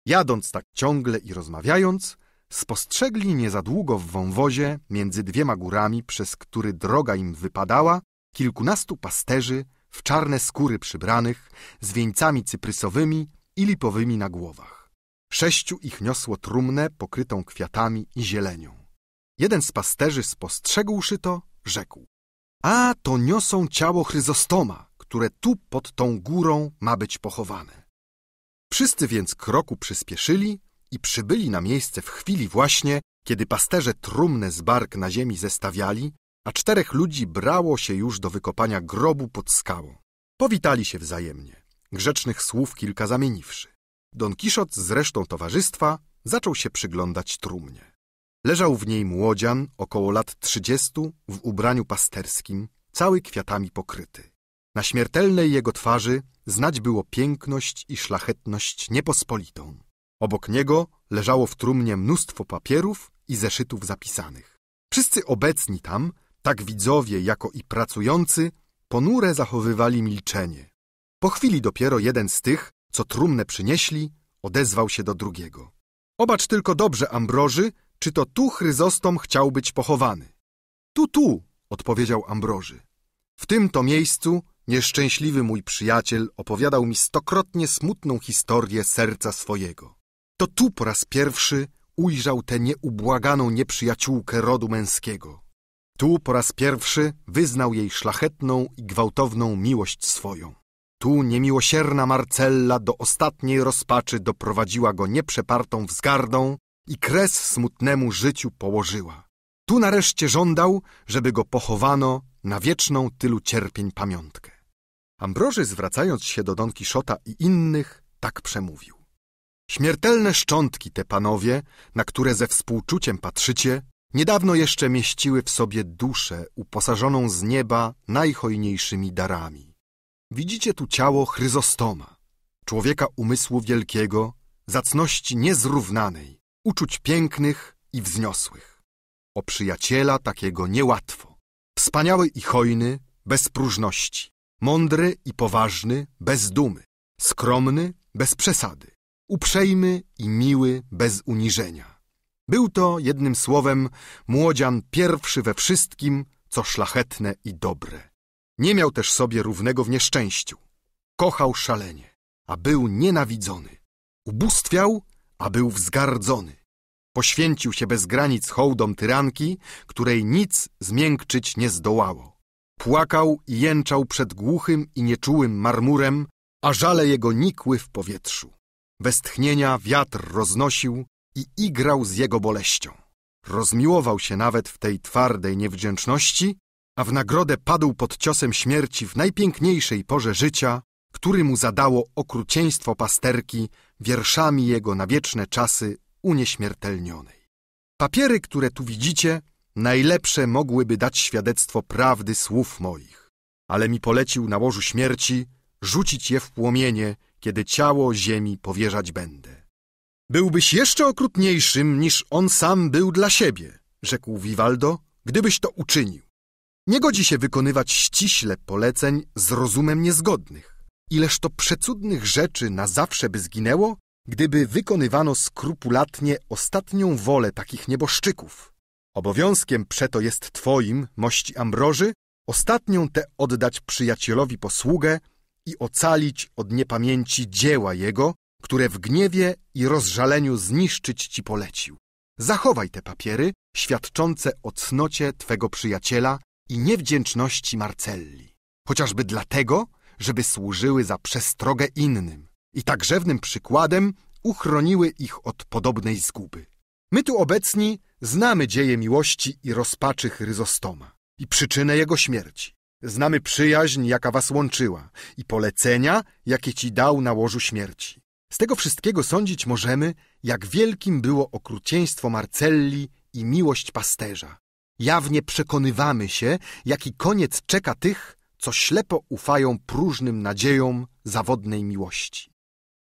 Jadąc tak ciągle i rozmawiając, spostrzegli nie za długo w wąwozie między dwiema górami, przez który droga im wypadała, kilkunastu pasterzy w czarne skóry przybranych, z wieńcami cyprysowymi i lipowymi na głowach. Sześciu ich niosło trumnę pokrytą kwiatami i zielenią. Jeden z pasterzy spostrzegłszy to, rzekł – A, to niosą ciało Chryzostoma, które tu pod tą górą ma być pochowane. Wszyscy więc kroku przyspieszyli i przybyli na miejsce w chwili właśnie, kiedy pasterze trumnę z bark na ziemi zestawiali, a czterech ludzi brało się już do wykopania grobu pod skałą. Powitali się wzajemnie, grzecznych słów kilka zamieniwszy. Don Kiszot z resztą towarzystwa zaczął się przyglądać trumnie. Leżał w niej młodzian, około lat trzydziestu, w ubraniu pasterskim, cały kwiatami pokryty. Na śmiertelnej jego twarzy znać było piękność i szlachetność niepospolitą. Obok niego leżało w trumnie mnóstwo papierów i zeszytów zapisanych. Wszyscy obecni tam, tak widzowie jako i pracujący, ponure zachowywali milczenie. Po chwili dopiero jeden z tych, co trumnę przynieśli, odezwał się do drugiego. Obacz tylko dobrze, Ambroży, czy to tu Chryzostom chciał być pochowany. Tu, tu, odpowiedział Ambroży. W tym to miejscu Nieszczęśliwy mój przyjaciel opowiadał mi stokrotnie smutną historię serca swojego. To tu po raz pierwszy ujrzał tę nieubłaganą nieprzyjaciółkę rodu męskiego. Tu po raz pierwszy wyznał jej szlachetną i gwałtowną miłość swoją. Tu niemiłosierna Marcella do ostatniej rozpaczy doprowadziła go nieprzepartą wzgardą i kres smutnemu życiu położyła. Tu nareszcie żądał, żeby go pochowano na wieczną tylu cierpień pamiątkę. Ambroży, zwracając się do Don Kiszota i innych, tak przemówił. Śmiertelne szczątki te, panowie, na które ze współczuciem patrzycie, niedawno jeszcze mieściły w sobie duszę uposażoną z nieba najhojniejszymi darami. Widzicie tu ciało Chryzostoma, człowieka umysłu wielkiego, zacności niezrównanej, uczuć pięknych i wzniosłych. O przyjaciela takiego niełatwo, wspaniały i hojny, bez próżności, mądry i poważny, bez dumy, skromny, bez przesady, uprzejmy i miły, bez uniżenia. Był to, jednym słowem, młodzian pierwszy we wszystkim, co szlachetne i dobre. Nie miał też sobie równego w nieszczęściu. Kochał szalenie, a był nienawidzony. Ubóstwiał, a był wzgardzony. Poświęcił się bez granic hołdom tyranki, której nic zmiękczyć nie zdołało. Płakał i jęczał przed głuchym i nieczułym marmurem, a żale jego nikły w powietrzu. Westchnienia wiatr roznosił i igrał z jego boleścią. Rozmiłował się nawet w tej twardej niewdzięczności, a w nagrodę padł pod ciosem śmierci w najpiękniejszej porze życia, który mu zadało okrucieństwo pasterki wierszami jego na wieczne czasy unieśmiertelnionej. Papiery, które tu widzicie, najlepsze mogłyby dać świadectwo prawdy słów moich, ale mi polecił na łożu śmierci rzucić je w płomienie, kiedy ciało ziemi powierzać będę. Byłbyś jeszcze okrutniejszym niż on sam był dla siebie, rzekł Vivaldo, gdybyś to uczynił. Nie godzi się wykonywać ściśle poleceń z rozumem niezgodnych. Ileż to przecudnych rzeczy na zawsze by zginęło, gdyby wykonywano skrupulatnie ostatnią wolę takich nieboszczyków. Obowiązkiem przeto jest twoim, mości Ambroży, ostatnią tę oddać przyjacielowi posługę i ocalić od niepamięci dzieła jego, które w gniewie i rozżaleniu zniszczyć ci polecił. Zachowaj te papiery, świadczące o cnocie twego przyjaciela i niewdzięczności Marcelli, chociażby dlatego, żeby służyły za przestrogę innym i tak grzewnym przykładem uchroniły ich od podobnej zguby. My tu obecni Znamy dzieje miłości i rozpaczy Chryzostoma i przyczynę jego śmierci. Znamy przyjaźń, jaka was łączyła i polecenia, jakie ci dał na łożu śmierci. Z tego wszystkiego sądzić możemy, jak wielkim było okrucieństwo Marcelli i miłość pasterza. Jawnie przekonywamy się, jaki koniec czeka tych, co ślepo ufają próżnym nadziejom zawodnej miłości.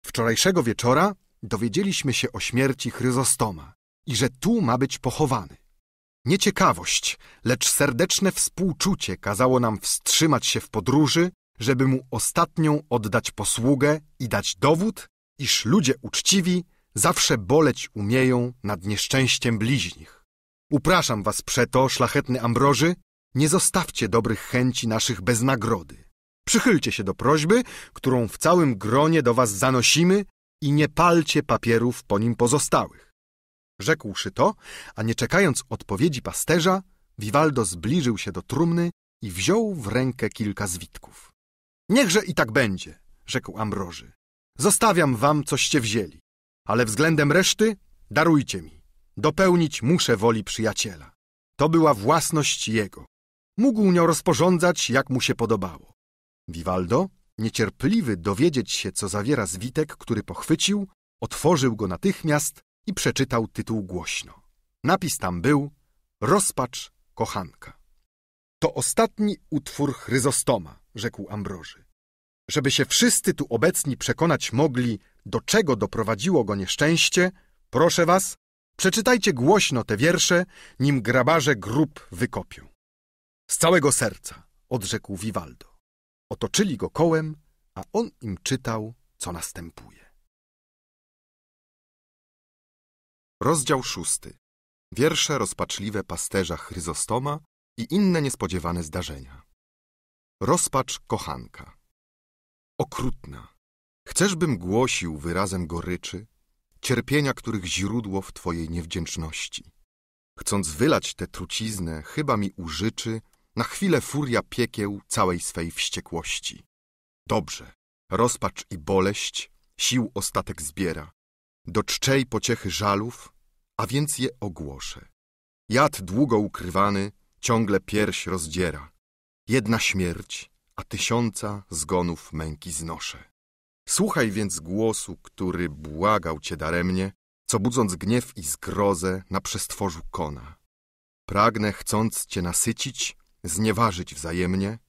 Wczorajszego wieczora dowiedzieliśmy się o śmierci Chryzostoma i że tu ma być pochowany. Nieciekawość, lecz serdeczne współczucie kazało nam wstrzymać się w podróży, żeby mu ostatnią oddać posługę i dać dowód, iż ludzie uczciwi zawsze boleć umieją nad nieszczęściem bliźnich. Upraszam was przeto, szlachetny Ambroży, nie zostawcie dobrych chęci naszych bez nagrody. Przychylcie się do prośby, którą w całym gronie do was zanosimy i nie palcie papierów po nim pozostałych. Rzekłszy to, a nie czekając odpowiedzi pasterza, Vivaldo zbliżył się do trumny i wziął w rękę kilka zwitków. Niechże i tak będzie, rzekł Ambroży. Zostawiam wam, coście wzięli, ale względem reszty darujcie mi. Dopełnić muszę woli przyjaciela. To była własność jego. Mógł nią rozporządzać, jak mu się podobało. Vivaldo, niecierpliwy dowiedzieć się, co zawiera zwitek, który pochwycił, otworzył go natychmiast i przeczytał tytuł głośno. Napis tam był Rozpacz kochanka. To ostatni utwór Chryzostoma, rzekł Ambroży. Żeby się wszyscy tu obecni przekonać mogli, do czego doprowadziło go nieszczęście, proszę was, przeczytajcie głośno te wiersze, nim grabarze grób wykopią. Z całego serca, odrzekł Vivaldo. Otoczyli go kołem, a on im czytał, co następuje. Rozdział szósty. Wiersze rozpaczliwe pasterza Chryzostoma i inne niespodziewane zdarzenia. Rozpacz kochanka. Okrutna. Chcesz, bym głosił wyrazem goryczy, cierpienia których źródło w Twojej niewdzięczności. Chcąc wylać tę truciznę, chyba mi użyczy na chwilę furia piekieł całej swej wściekłości. Dobrze, rozpacz i boleść sił ostatek zbiera do czczej pociechy żalów, a więc je ogłoszę. Jad długo ukrywany ciągle pierś rozdziera. Jedna śmierć, a tysiąca zgonów męki znoszę. Słuchaj więc głosu, który błagał cię daremnie, co budząc gniew i zgrozę na przestworzu kona. Pragnę, chcąc cię nasycić, znieważyć wzajemnie,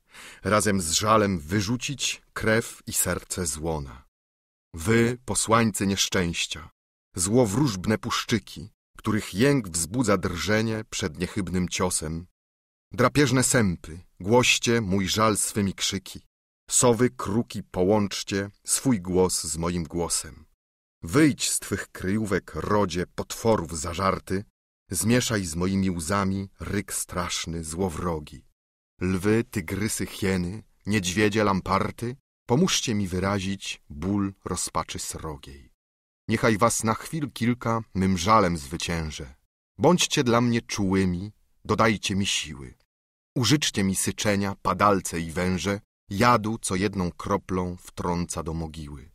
razem z żalem wyrzucić krew i serce złona. Wy, posłańcy nieszczęścia, złowróżbne puszczyki, których jęk wzbudza drżenie przed niechybnym ciosem, drapieżne sępy, głoście mój żal swymi krzyki, sowy, kruki, połączcie swój głos z moim głosem. Wyjdź z twych kryjówek, rodzie potworów zażarty, zmieszaj z moimi łzami ryk straszny, złowrogi. Lwy, tygrysy, hieny, niedźwiedzie, lamparty, Pomóżcie mi wyrazić ból rozpaczy srogiej. Niechaj was na chwil kilka mym żalem zwyciężę. Bądźcie dla mnie czułymi, dodajcie mi siły. Użyczcie mi syczenia, padalce i węże, jadu, co jedną kroplą wtrąca do mogiły.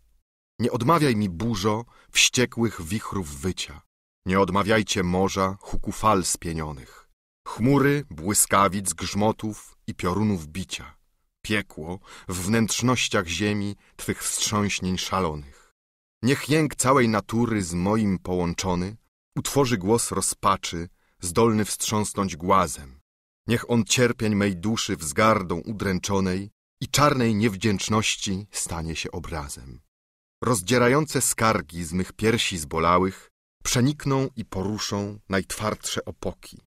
Nie odmawiaj mi burzo wściekłych wichrów wycia. Nie odmawiajcie morza huku fal spienionych, chmury, błyskawic, grzmotów i piorunów bicia piekło w wnętrznościach ziemi Twych wstrząśnień szalonych. Niech jęk całej natury z moim połączony utworzy głos rozpaczy, zdolny wstrząsnąć głazem. Niech on cierpień mej duszy wzgardą udręczonej i czarnej niewdzięczności stanie się obrazem. Rozdzierające skargi z mych piersi zbolałych przenikną i poruszą najtwardsze opoki,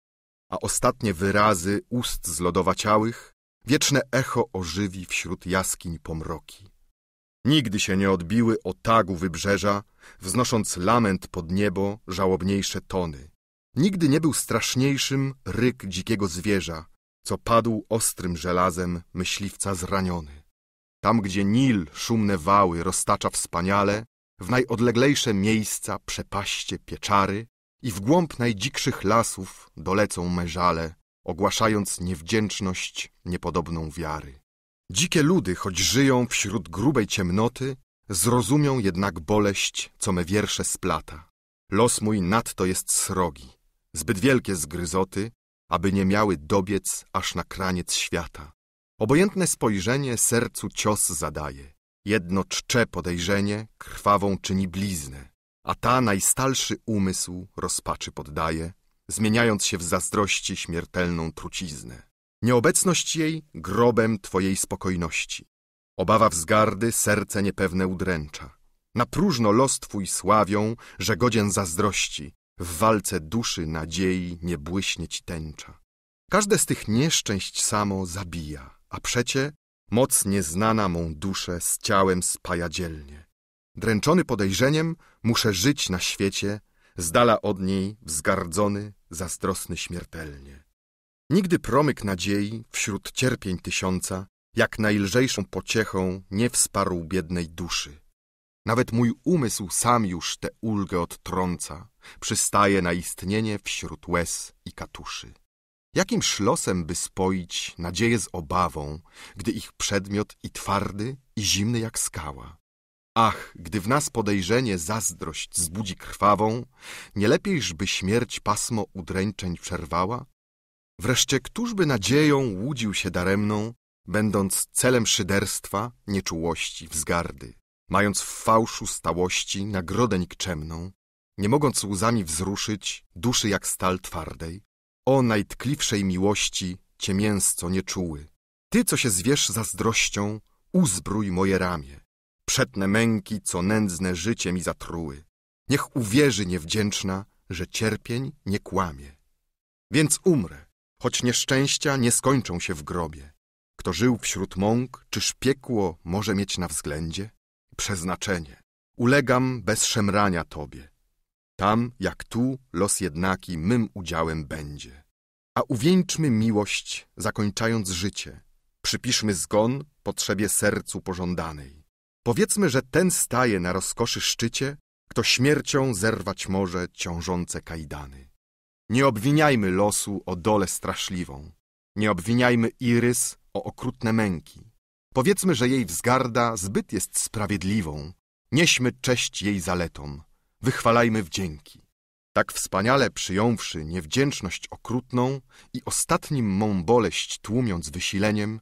a ostatnie wyrazy ust zlodowaciałych Wieczne echo ożywi wśród jaskiń pomroki. Nigdy się nie odbiły otagu wybrzeża, wznosząc lament pod niebo żałobniejsze tony. Nigdy nie był straszniejszym ryk dzikiego zwierza, co padł ostrym żelazem myśliwca zraniony. Tam, gdzie Nil szumne wały roztacza wspaniale, w najodleglejsze miejsca przepaście pieczary i w głąb najdzikszych lasów dolecą meżale, ogłaszając niewdzięczność niepodobną wiary. Dzikie ludy, choć żyją wśród grubej ciemnoty, zrozumią jednak boleść, co me wiersze splata. Los mój nadto jest srogi, zbyt wielkie zgryzoty, aby nie miały dobiec aż na kraniec świata. Obojętne spojrzenie sercu cios zadaje, jedno czcze podejrzenie krwawą czyni bliznę, a ta najstalszy umysł rozpaczy poddaje, zmieniając się w zazdrości śmiertelną truciznę. Nieobecność jej grobem twojej spokojności. Obawa wzgardy serce niepewne udręcza. Na próżno los twój sławią, że godzien zazdrości, w walce duszy nadziei nie błyśnie ci tęcza. Każde z tych nieszczęść samo zabija, a przecie moc nieznana mą duszę z ciałem spaja dzielnie. Dręczony podejrzeniem muszę żyć na świecie, z dala od niej wzgardzony, zazdrosny śmiertelnie. Nigdy promyk nadziei wśród cierpień tysiąca, jak najlżejszą pociechą, nie wsparł biednej duszy. Nawet mój umysł sam już tę ulgę odtrąca, przystaje na istnienie wśród łez i katuszy. Jakim szlosem by spoić nadzieję z obawą, gdy ich przedmiot i twardy, i zimny jak skała? Ach, gdy w nas podejrzenie zazdrość zbudzi krwawą, nie lepiejżby śmierć pasmo udręczeń przerwała? Wreszcie któżby nadzieją łudził się daremną, będąc celem szyderstwa, nieczułości, wzgardy, mając w fałszu stałości nagrodę nikczemną, nie mogąc łzami wzruszyć duszy jak stal twardej? O najtkliwszej miłości, ciemięsco nieczuły! Ty, co się zwierz zazdrością, uzbrój moje ramię przetne męki, co nędzne życie mi zatruły. Niech uwierzy niewdzięczna, że cierpień nie kłamie. Więc umrę, choć nieszczęścia nie skończą się w grobie. Kto żył wśród mąk, czyż piekło może mieć na względzie? Przeznaczenie. Ulegam bez szemrania Tobie. Tam, jak tu, los jednaki mym udziałem będzie. A uwieńczmy miłość, zakończając życie. Przypiszmy zgon potrzebie sercu pożądanej. Powiedzmy, że ten staje na rozkoszy szczycie, kto śmiercią zerwać może ciążące kajdany. Nie obwiniajmy losu o dole straszliwą, nie obwiniajmy Irys o okrutne męki. Powiedzmy, że jej wzgarda zbyt jest sprawiedliwą, nieśmy cześć jej zaletom, wychwalajmy wdzięki. Tak wspaniale przyjąwszy niewdzięczność okrutną i ostatnim mą boleść tłumiąc wysileniem,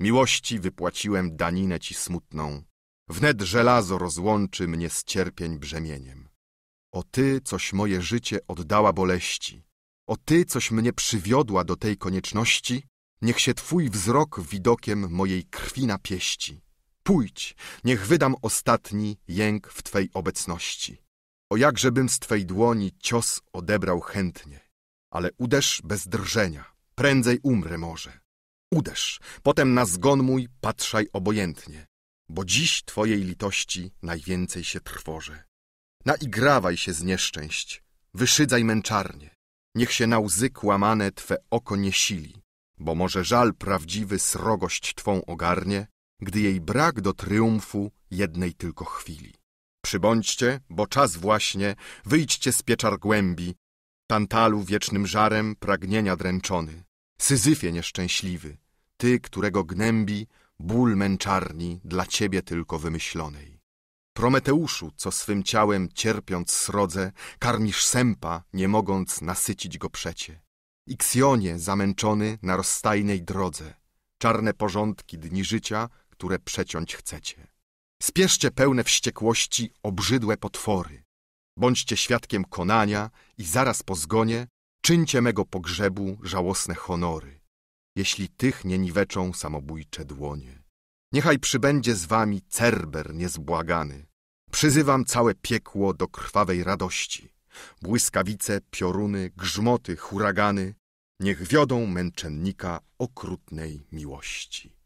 miłości wypłaciłem daninę ci smutną, Wnet żelazo rozłączy mnie z cierpień brzemieniem. O Ty, coś moje życie oddała boleści, o Ty, coś mnie przywiodła do tej konieczności, niech się Twój wzrok widokiem mojej krwi napieści. Pójdź, niech wydam ostatni jęk w Twej obecności. O jakżebym z Twej dłoni cios odebrał chętnie, ale uderz bez drżenia, prędzej umrę może. Uderz, potem na zgon mój patrzaj obojętnie bo dziś Twojej litości najwięcej się trwoże. Naigrawaj się z nieszczęść, wyszydzaj męczarnie, niech się na łzy kłamane Twe oko nie sili, bo może żal prawdziwy srogość Twą ogarnie, gdy jej brak do triumfu jednej tylko chwili. Przybądźcie, bo czas właśnie, wyjdźcie z pieczar głębi, Tantalu wiecznym żarem pragnienia dręczony, Syzyfie nieszczęśliwy, Ty, którego gnębi ból męczarni dla ciebie tylko wymyślonej. Prometeuszu, co swym ciałem cierpiąc srodze, karmisz sępa, nie mogąc nasycić go przecie. Iksjonie, zamęczony na rozstajnej drodze, czarne porządki dni życia, które przeciąć chcecie. Spieszcie pełne wściekłości obrzydłe potwory. Bądźcie świadkiem konania i zaraz po zgonie czyńcie mego pogrzebu żałosne honory jeśli tych nie niweczą samobójcze dłonie. Niechaj przybędzie z wami Cerber niezbłagany. Przyzywam całe piekło do krwawej radości. Błyskawice, pioruny, grzmoty, huragany niech wiodą męczennika okrutnej miłości.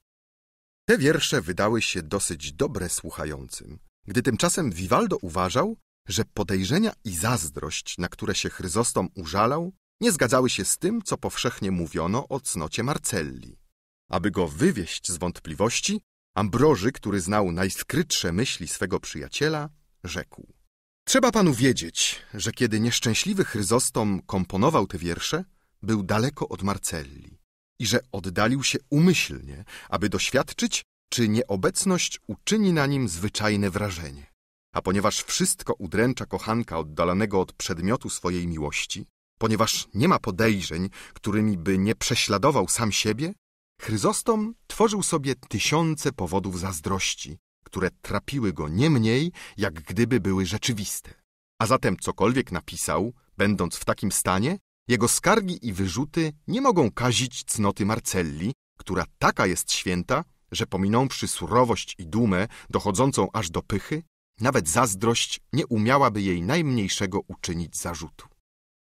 Te wiersze wydały się dosyć dobre słuchającym, gdy tymczasem Vivaldo uważał, że podejrzenia i zazdrość, na które się Chryzostom użalał, nie zgadzały się z tym, co powszechnie mówiono o cnocie Marcelli. Aby go wywieść z wątpliwości, Ambroży, który znał najskrytsze myśli swego przyjaciela, rzekł. Trzeba panu wiedzieć, że kiedy nieszczęśliwy Chryzostom komponował te wiersze, był daleko od Marcelli i że oddalił się umyślnie, aby doświadczyć, czy nieobecność uczyni na nim zwyczajne wrażenie. A ponieważ wszystko udręcza kochanka oddalanego od przedmiotu swojej miłości, Ponieważ nie ma podejrzeń, którymi by nie prześladował sam siebie, Chryzostom tworzył sobie tysiące powodów zazdrości, które trapiły go nie mniej, jak gdyby były rzeczywiste. A zatem cokolwiek napisał, będąc w takim stanie, jego skargi i wyrzuty nie mogą kazić cnoty Marcelli, która taka jest święta, że pominąwszy surowość i dumę dochodzącą aż do pychy, nawet zazdrość nie umiałaby jej najmniejszego uczynić zarzutu.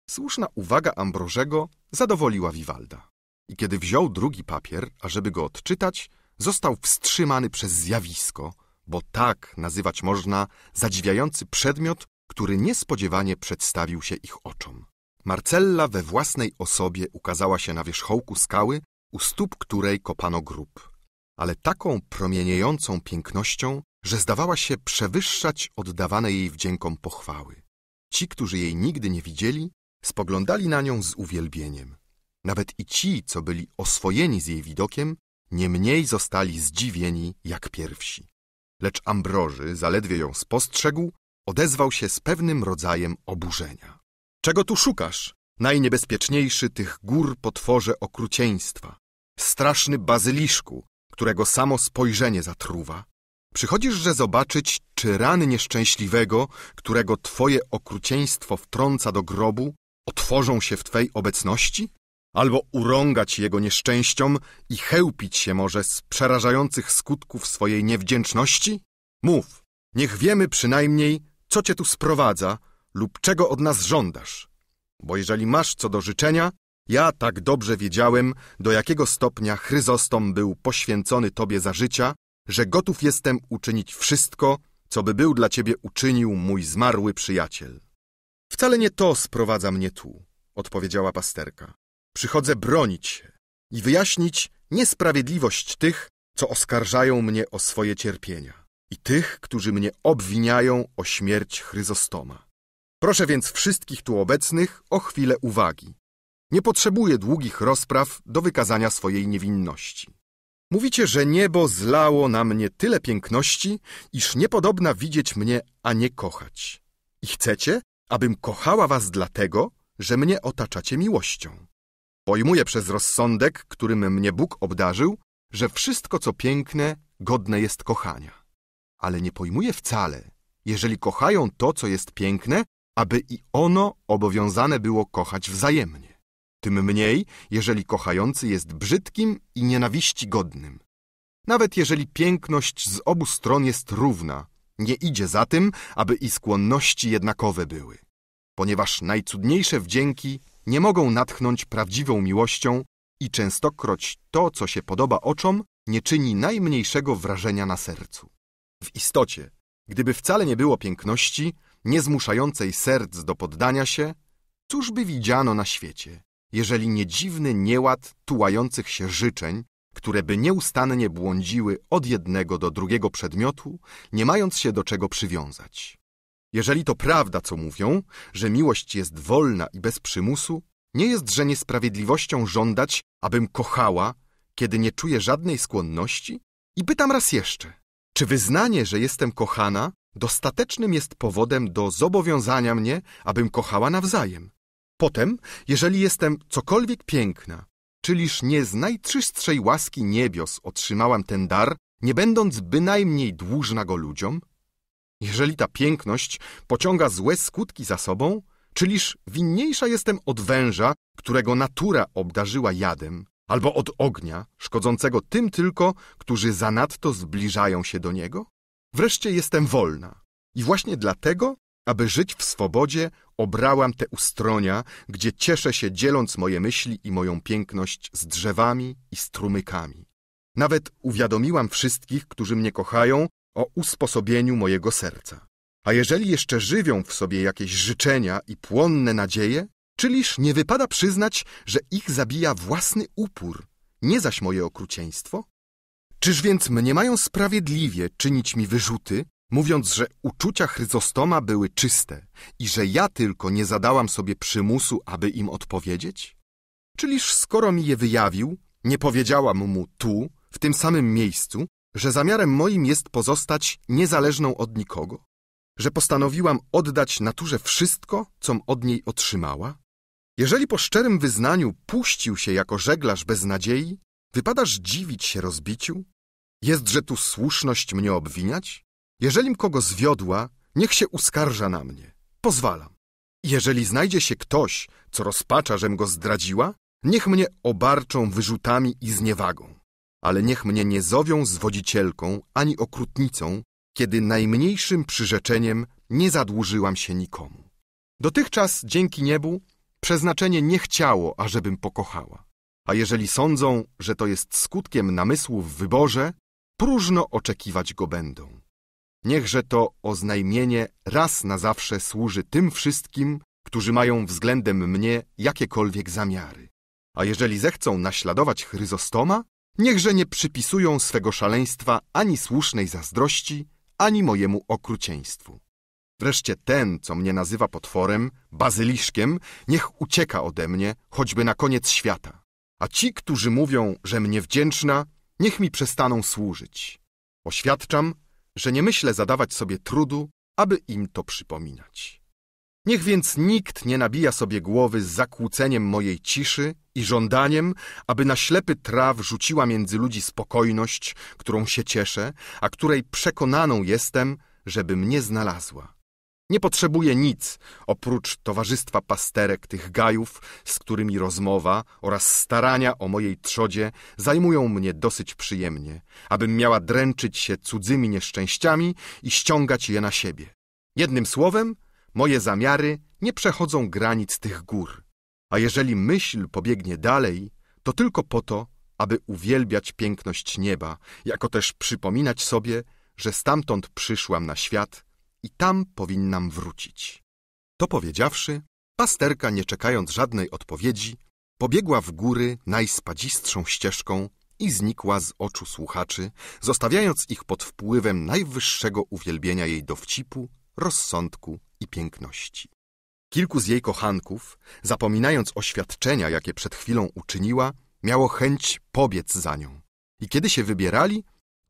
Słuszna uwaga Ambrożego zadowoliła Wiwalda. I kiedy wziął drugi papier, ażeby go odczytać, został wstrzymany przez zjawisko, bo tak nazywać można zadziwiający przedmiot, który niespodziewanie przedstawił się ich oczom. Marcella we własnej osobie ukazała się na wierzchołku skały, u stóp której kopano grób, ale taką promieniejącą pięknością, że zdawała się przewyższać oddawane jej wdziękom pochwały. Ci, którzy jej nigdy nie widzieli, Spoglądali na nią z uwielbieniem. Nawet i ci, co byli oswojeni z jej widokiem, nie mniej zostali zdziwieni jak pierwsi. Lecz Ambroży zaledwie ją spostrzegł, odezwał się z pewnym rodzajem oburzenia. Czego tu szukasz? Najniebezpieczniejszy tych gór potworze okrucieństwa. Straszny bazyliszku, którego samo spojrzenie zatruwa. Przychodzisz, że zobaczyć, czy rany nieszczęśliwego, którego twoje okrucieństwo wtrąca do grobu, otworzą się w Twej obecności? Albo urągać Jego nieszczęściom i chełpić się może z przerażających skutków swojej niewdzięczności? Mów, niech wiemy przynajmniej, co Cię tu sprowadza lub czego od nas żądasz. Bo jeżeli masz co do życzenia, ja tak dobrze wiedziałem, do jakiego stopnia Chryzostom był poświęcony Tobie za życia, że gotów jestem uczynić wszystko, co by był dla Ciebie uczynił mój zmarły przyjaciel. Wcale nie to sprowadza mnie tu, odpowiedziała pasterka. Przychodzę bronić się i wyjaśnić niesprawiedliwość tych, co oskarżają mnie o swoje cierpienia i tych, którzy mnie obwiniają o śmierć Chryzostoma. Proszę więc wszystkich tu obecnych o chwilę uwagi. Nie potrzebuję długich rozpraw do wykazania swojej niewinności. Mówicie, że niebo zlało na mnie tyle piękności, iż niepodobna widzieć mnie, a nie kochać. I chcecie, abym kochała was dlatego, że mnie otaczacie miłością. Pojmuję przez rozsądek, którym mnie Bóg obdarzył, że wszystko, co piękne, godne jest kochania. Ale nie pojmuję wcale, jeżeli kochają to, co jest piękne, aby i ono obowiązane było kochać wzajemnie. Tym mniej, jeżeli kochający jest brzydkim i nienawiści godnym. Nawet jeżeli piękność z obu stron jest równa, nie idzie za tym, aby i skłonności jednakowe były, ponieważ najcudniejsze wdzięki nie mogą natchnąć prawdziwą miłością i częstokroć to, co się podoba oczom, nie czyni najmniejszego wrażenia na sercu. W istocie, gdyby wcale nie było piękności, nie zmuszającej serc do poddania się, cóż by widziano na świecie, jeżeli nie dziwny nieład tułających się życzeń, które by nieustannie błądziły od jednego do drugiego przedmiotu, nie mając się do czego przywiązać. Jeżeli to prawda, co mówią, że miłość jest wolna i bez przymusu, nie jest, niesprawiedliwością żądać, abym kochała, kiedy nie czuję żadnej skłonności? I pytam raz jeszcze, czy wyznanie, że jestem kochana, dostatecznym jest powodem do zobowiązania mnie, abym kochała nawzajem? Potem, jeżeli jestem cokolwiek piękna Czyliż nie z najczystszej łaski niebios otrzymałam ten dar, nie będąc bynajmniej dłużna go ludziom? Jeżeli ta piękność pociąga złe skutki za sobą, czyliż winniejsza jestem od węża, którego natura obdarzyła jadem, albo od ognia, szkodzącego tym tylko, którzy zanadto zbliżają się do niego? Wreszcie jestem wolna i właśnie dlatego aby żyć w swobodzie, obrałam te ustronia, gdzie cieszę się dzieląc moje myśli i moją piękność z drzewami i strumykami. Nawet uwiadomiłam wszystkich, którzy mnie kochają, o usposobieniu mojego serca. A jeżeli jeszcze żywią w sobie jakieś życzenia i płonne nadzieje, czyliż nie wypada przyznać, że ich zabija własny upór, nie zaś moje okrucieństwo? Czyż więc mnie mają sprawiedliwie czynić mi wyrzuty, mówiąc, że uczucia Chryzostoma były czyste i że ja tylko nie zadałam sobie przymusu, aby im odpowiedzieć? Czyliż skoro mi je wyjawił, nie powiedziałam mu tu, w tym samym miejscu, że zamiarem moim jest pozostać niezależną od nikogo? Że postanowiłam oddać naturze wszystko, com od niej otrzymała? Jeżeli po szczerym wyznaniu puścił się jako żeglarz bez nadziei, wypadasz dziwić się rozbiciu? Jest, że tu słuszność mnie obwiniać? Jeżeli kogo zwiodła, niech się uskarża na mnie. Pozwalam. Jeżeli znajdzie się ktoś, co rozpacza, żem go zdradziła, niech mnie obarczą wyrzutami i zniewagą. Ale niech mnie nie zowią zwodzicielką ani okrutnicą, kiedy najmniejszym przyrzeczeniem nie zadłużyłam się nikomu. Dotychczas, dzięki niebu, przeznaczenie nie chciało, ażebym pokochała. A jeżeli sądzą, że to jest skutkiem namysłu w wyborze, próżno oczekiwać go będą. Niechże to oznajmienie raz na zawsze służy tym wszystkim, którzy mają względem mnie jakiekolwiek zamiary. A jeżeli zechcą naśladować Chryzostoma, niechże nie przypisują swego szaleństwa ani słusznej zazdrości, ani mojemu okrucieństwu. Wreszcie ten, co mnie nazywa potworem, bazyliszkiem, niech ucieka ode mnie, choćby na koniec świata. A ci, którzy mówią, że mnie wdzięczna, niech mi przestaną służyć. Oświadczam, że nie myślę zadawać sobie trudu, aby im to przypominać. Niech więc nikt nie nabija sobie głowy z zakłóceniem mojej ciszy i żądaniem, aby na ślepy traw rzuciła między ludzi spokojność, którą się cieszę, a której przekonaną jestem, żeby mnie znalazła. Nie potrzebuje nic oprócz towarzystwa pasterek tych gajów, z którymi rozmowa oraz starania o mojej trzodzie zajmują mnie dosyć przyjemnie, abym miała dręczyć się cudzymi nieszczęściami i ściągać je na siebie. Jednym słowem, moje zamiary nie przechodzą granic tych gór, a jeżeli myśl pobiegnie dalej, to tylko po to, aby uwielbiać piękność nieba, jako też przypominać sobie, że stamtąd przyszłam na świat i tam powinnam wrócić. To powiedziawszy, pasterka, nie czekając żadnej odpowiedzi, pobiegła w góry najspadzistszą ścieżką i znikła z oczu słuchaczy, zostawiając ich pod wpływem najwyższego uwielbienia jej dowcipu, rozsądku i piękności. Kilku z jej kochanków, zapominając oświadczenia, jakie przed chwilą uczyniła, miało chęć pobiec za nią. I kiedy się wybierali,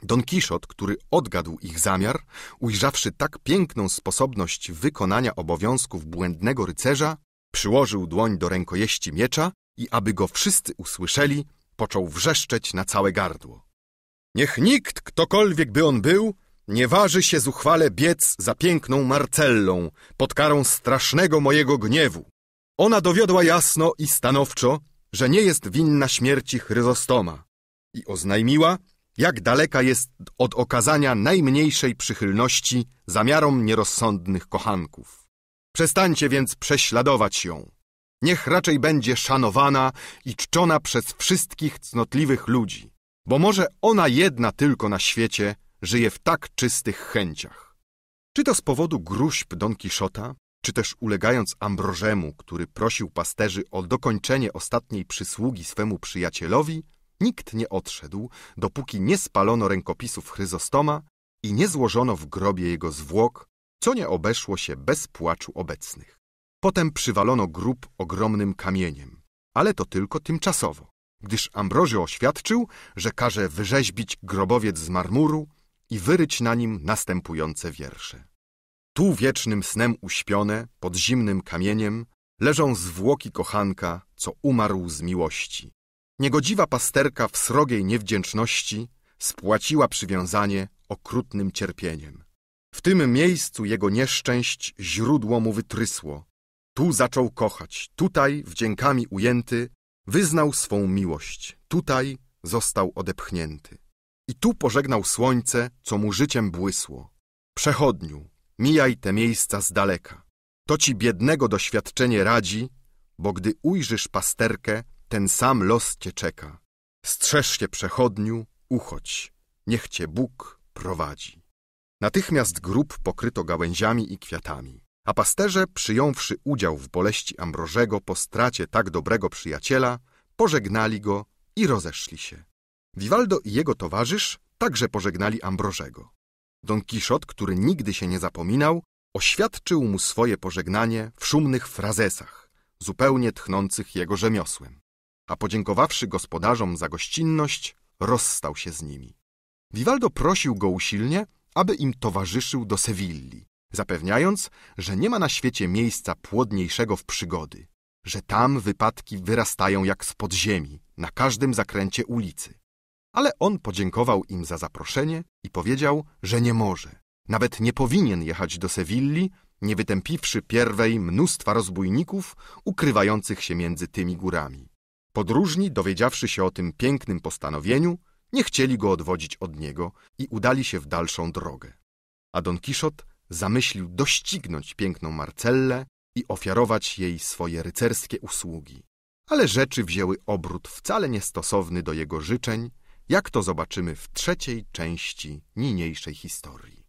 Don Kiszot, który odgadł ich zamiar, ujrzawszy tak piękną sposobność wykonania obowiązków błędnego rycerza, przyłożył dłoń do rękojeści miecza i aby go wszyscy usłyszeli, począł wrzeszczeć na całe gardło. Niech nikt, ktokolwiek by on był, nie waży się zuchwale biec za piękną Marcellą pod karą strasznego mojego gniewu. Ona dowiodła jasno i stanowczo, że nie jest winna śmierci Chryzostoma i oznajmiła, jak daleka jest od okazania najmniejszej przychylności zamiarom nierozsądnych kochanków. Przestańcie więc prześladować ją. Niech raczej będzie szanowana i czczona przez wszystkich cnotliwych ludzi, bo może ona jedna tylko na świecie żyje w tak czystych chęciach. Czy to z powodu gruźb Don Kiszota, czy też ulegając Ambrożemu, który prosił pasterzy o dokończenie ostatniej przysługi swemu przyjacielowi, Nikt nie odszedł, dopóki nie spalono rękopisów Chryzostoma i nie złożono w grobie jego zwłok, co nie obeszło się bez płaczu obecnych. Potem przywalono grób ogromnym kamieniem, ale to tylko tymczasowo, gdyż Ambroży oświadczył, że każe wyrzeźbić grobowiec z marmuru i wyryć na nim następujące wiersze. Tu wiecznym snem uśpione, pod zimnym kamieniem, leżą zwłoki kochanka, co umarł z miłości. Niegodziwa pasterka w srogiej niewdzięczności spłaciła przywiązanie okrutnym cierpieniem. W tym miejscu jego nieszczęść źródło mu wytrysło. Tu zaczął kochać, tutaj, wdziękami ujęty, wyznał swą miłość, tutaj został odepchnięty. I tu pożegnał słońce, co mu życiem błysło. Przechodniu, mijaj te miejsca z daleka. To ci biednego doświadczenie radzi, bo gdy ujrzysz pasterkę, ten sam los cię czeka. Strzeż się przechodniu, uchodź, niech cię Bóg prowadzi. Natychmiast grób pokryto gałęziami i kwiatami, a pasterze, przyjąwszy udział w boleści Ambrożego po stracie tak dobrego przyjaciela, pożegnali go i rozeszli się. Vivaldo i jego towarzysz także pożegnali Ambrożego. Don Kiszot, który nigdy się nie zapominał, oświadczył mu swoje pożegnanie w szumnych frazesach, zupełnie tchnących jego rzemiosłem a podziękowawszy gospodarzom za gościnność, rozstał się z nimi. Vivaldo prosił go usilnie, aby im towarzyszył do Sewilli, zapewniając, że nie ma na świecie miejsca płodniejszego w przygody, że tam wypadki wyrastają jak z podziemi, na każdym zakręcie ulicy. Ale on podziękował im za zaproszenie i powiedział, że nie może, nawet nie powinien jechać do Sewilli, nie wytępiwszy pierwej mnóstwa rozbójników ukrywających się między tymi górami. Podróżni, dowiedziawszy się o tym pięknym postanowieniu, nie chcieli go odwodzić od niego i udali się w dalszą drogę. A Don Kiszot zamyślił doścignąć piękną Marcellę i ofiarować jej swoje rycerskie usługi. Ale rzeczy wzięły obrót wcale niestosowny do jego życzeń, jak to zobaczymy w trzeciej części niniejszej historii.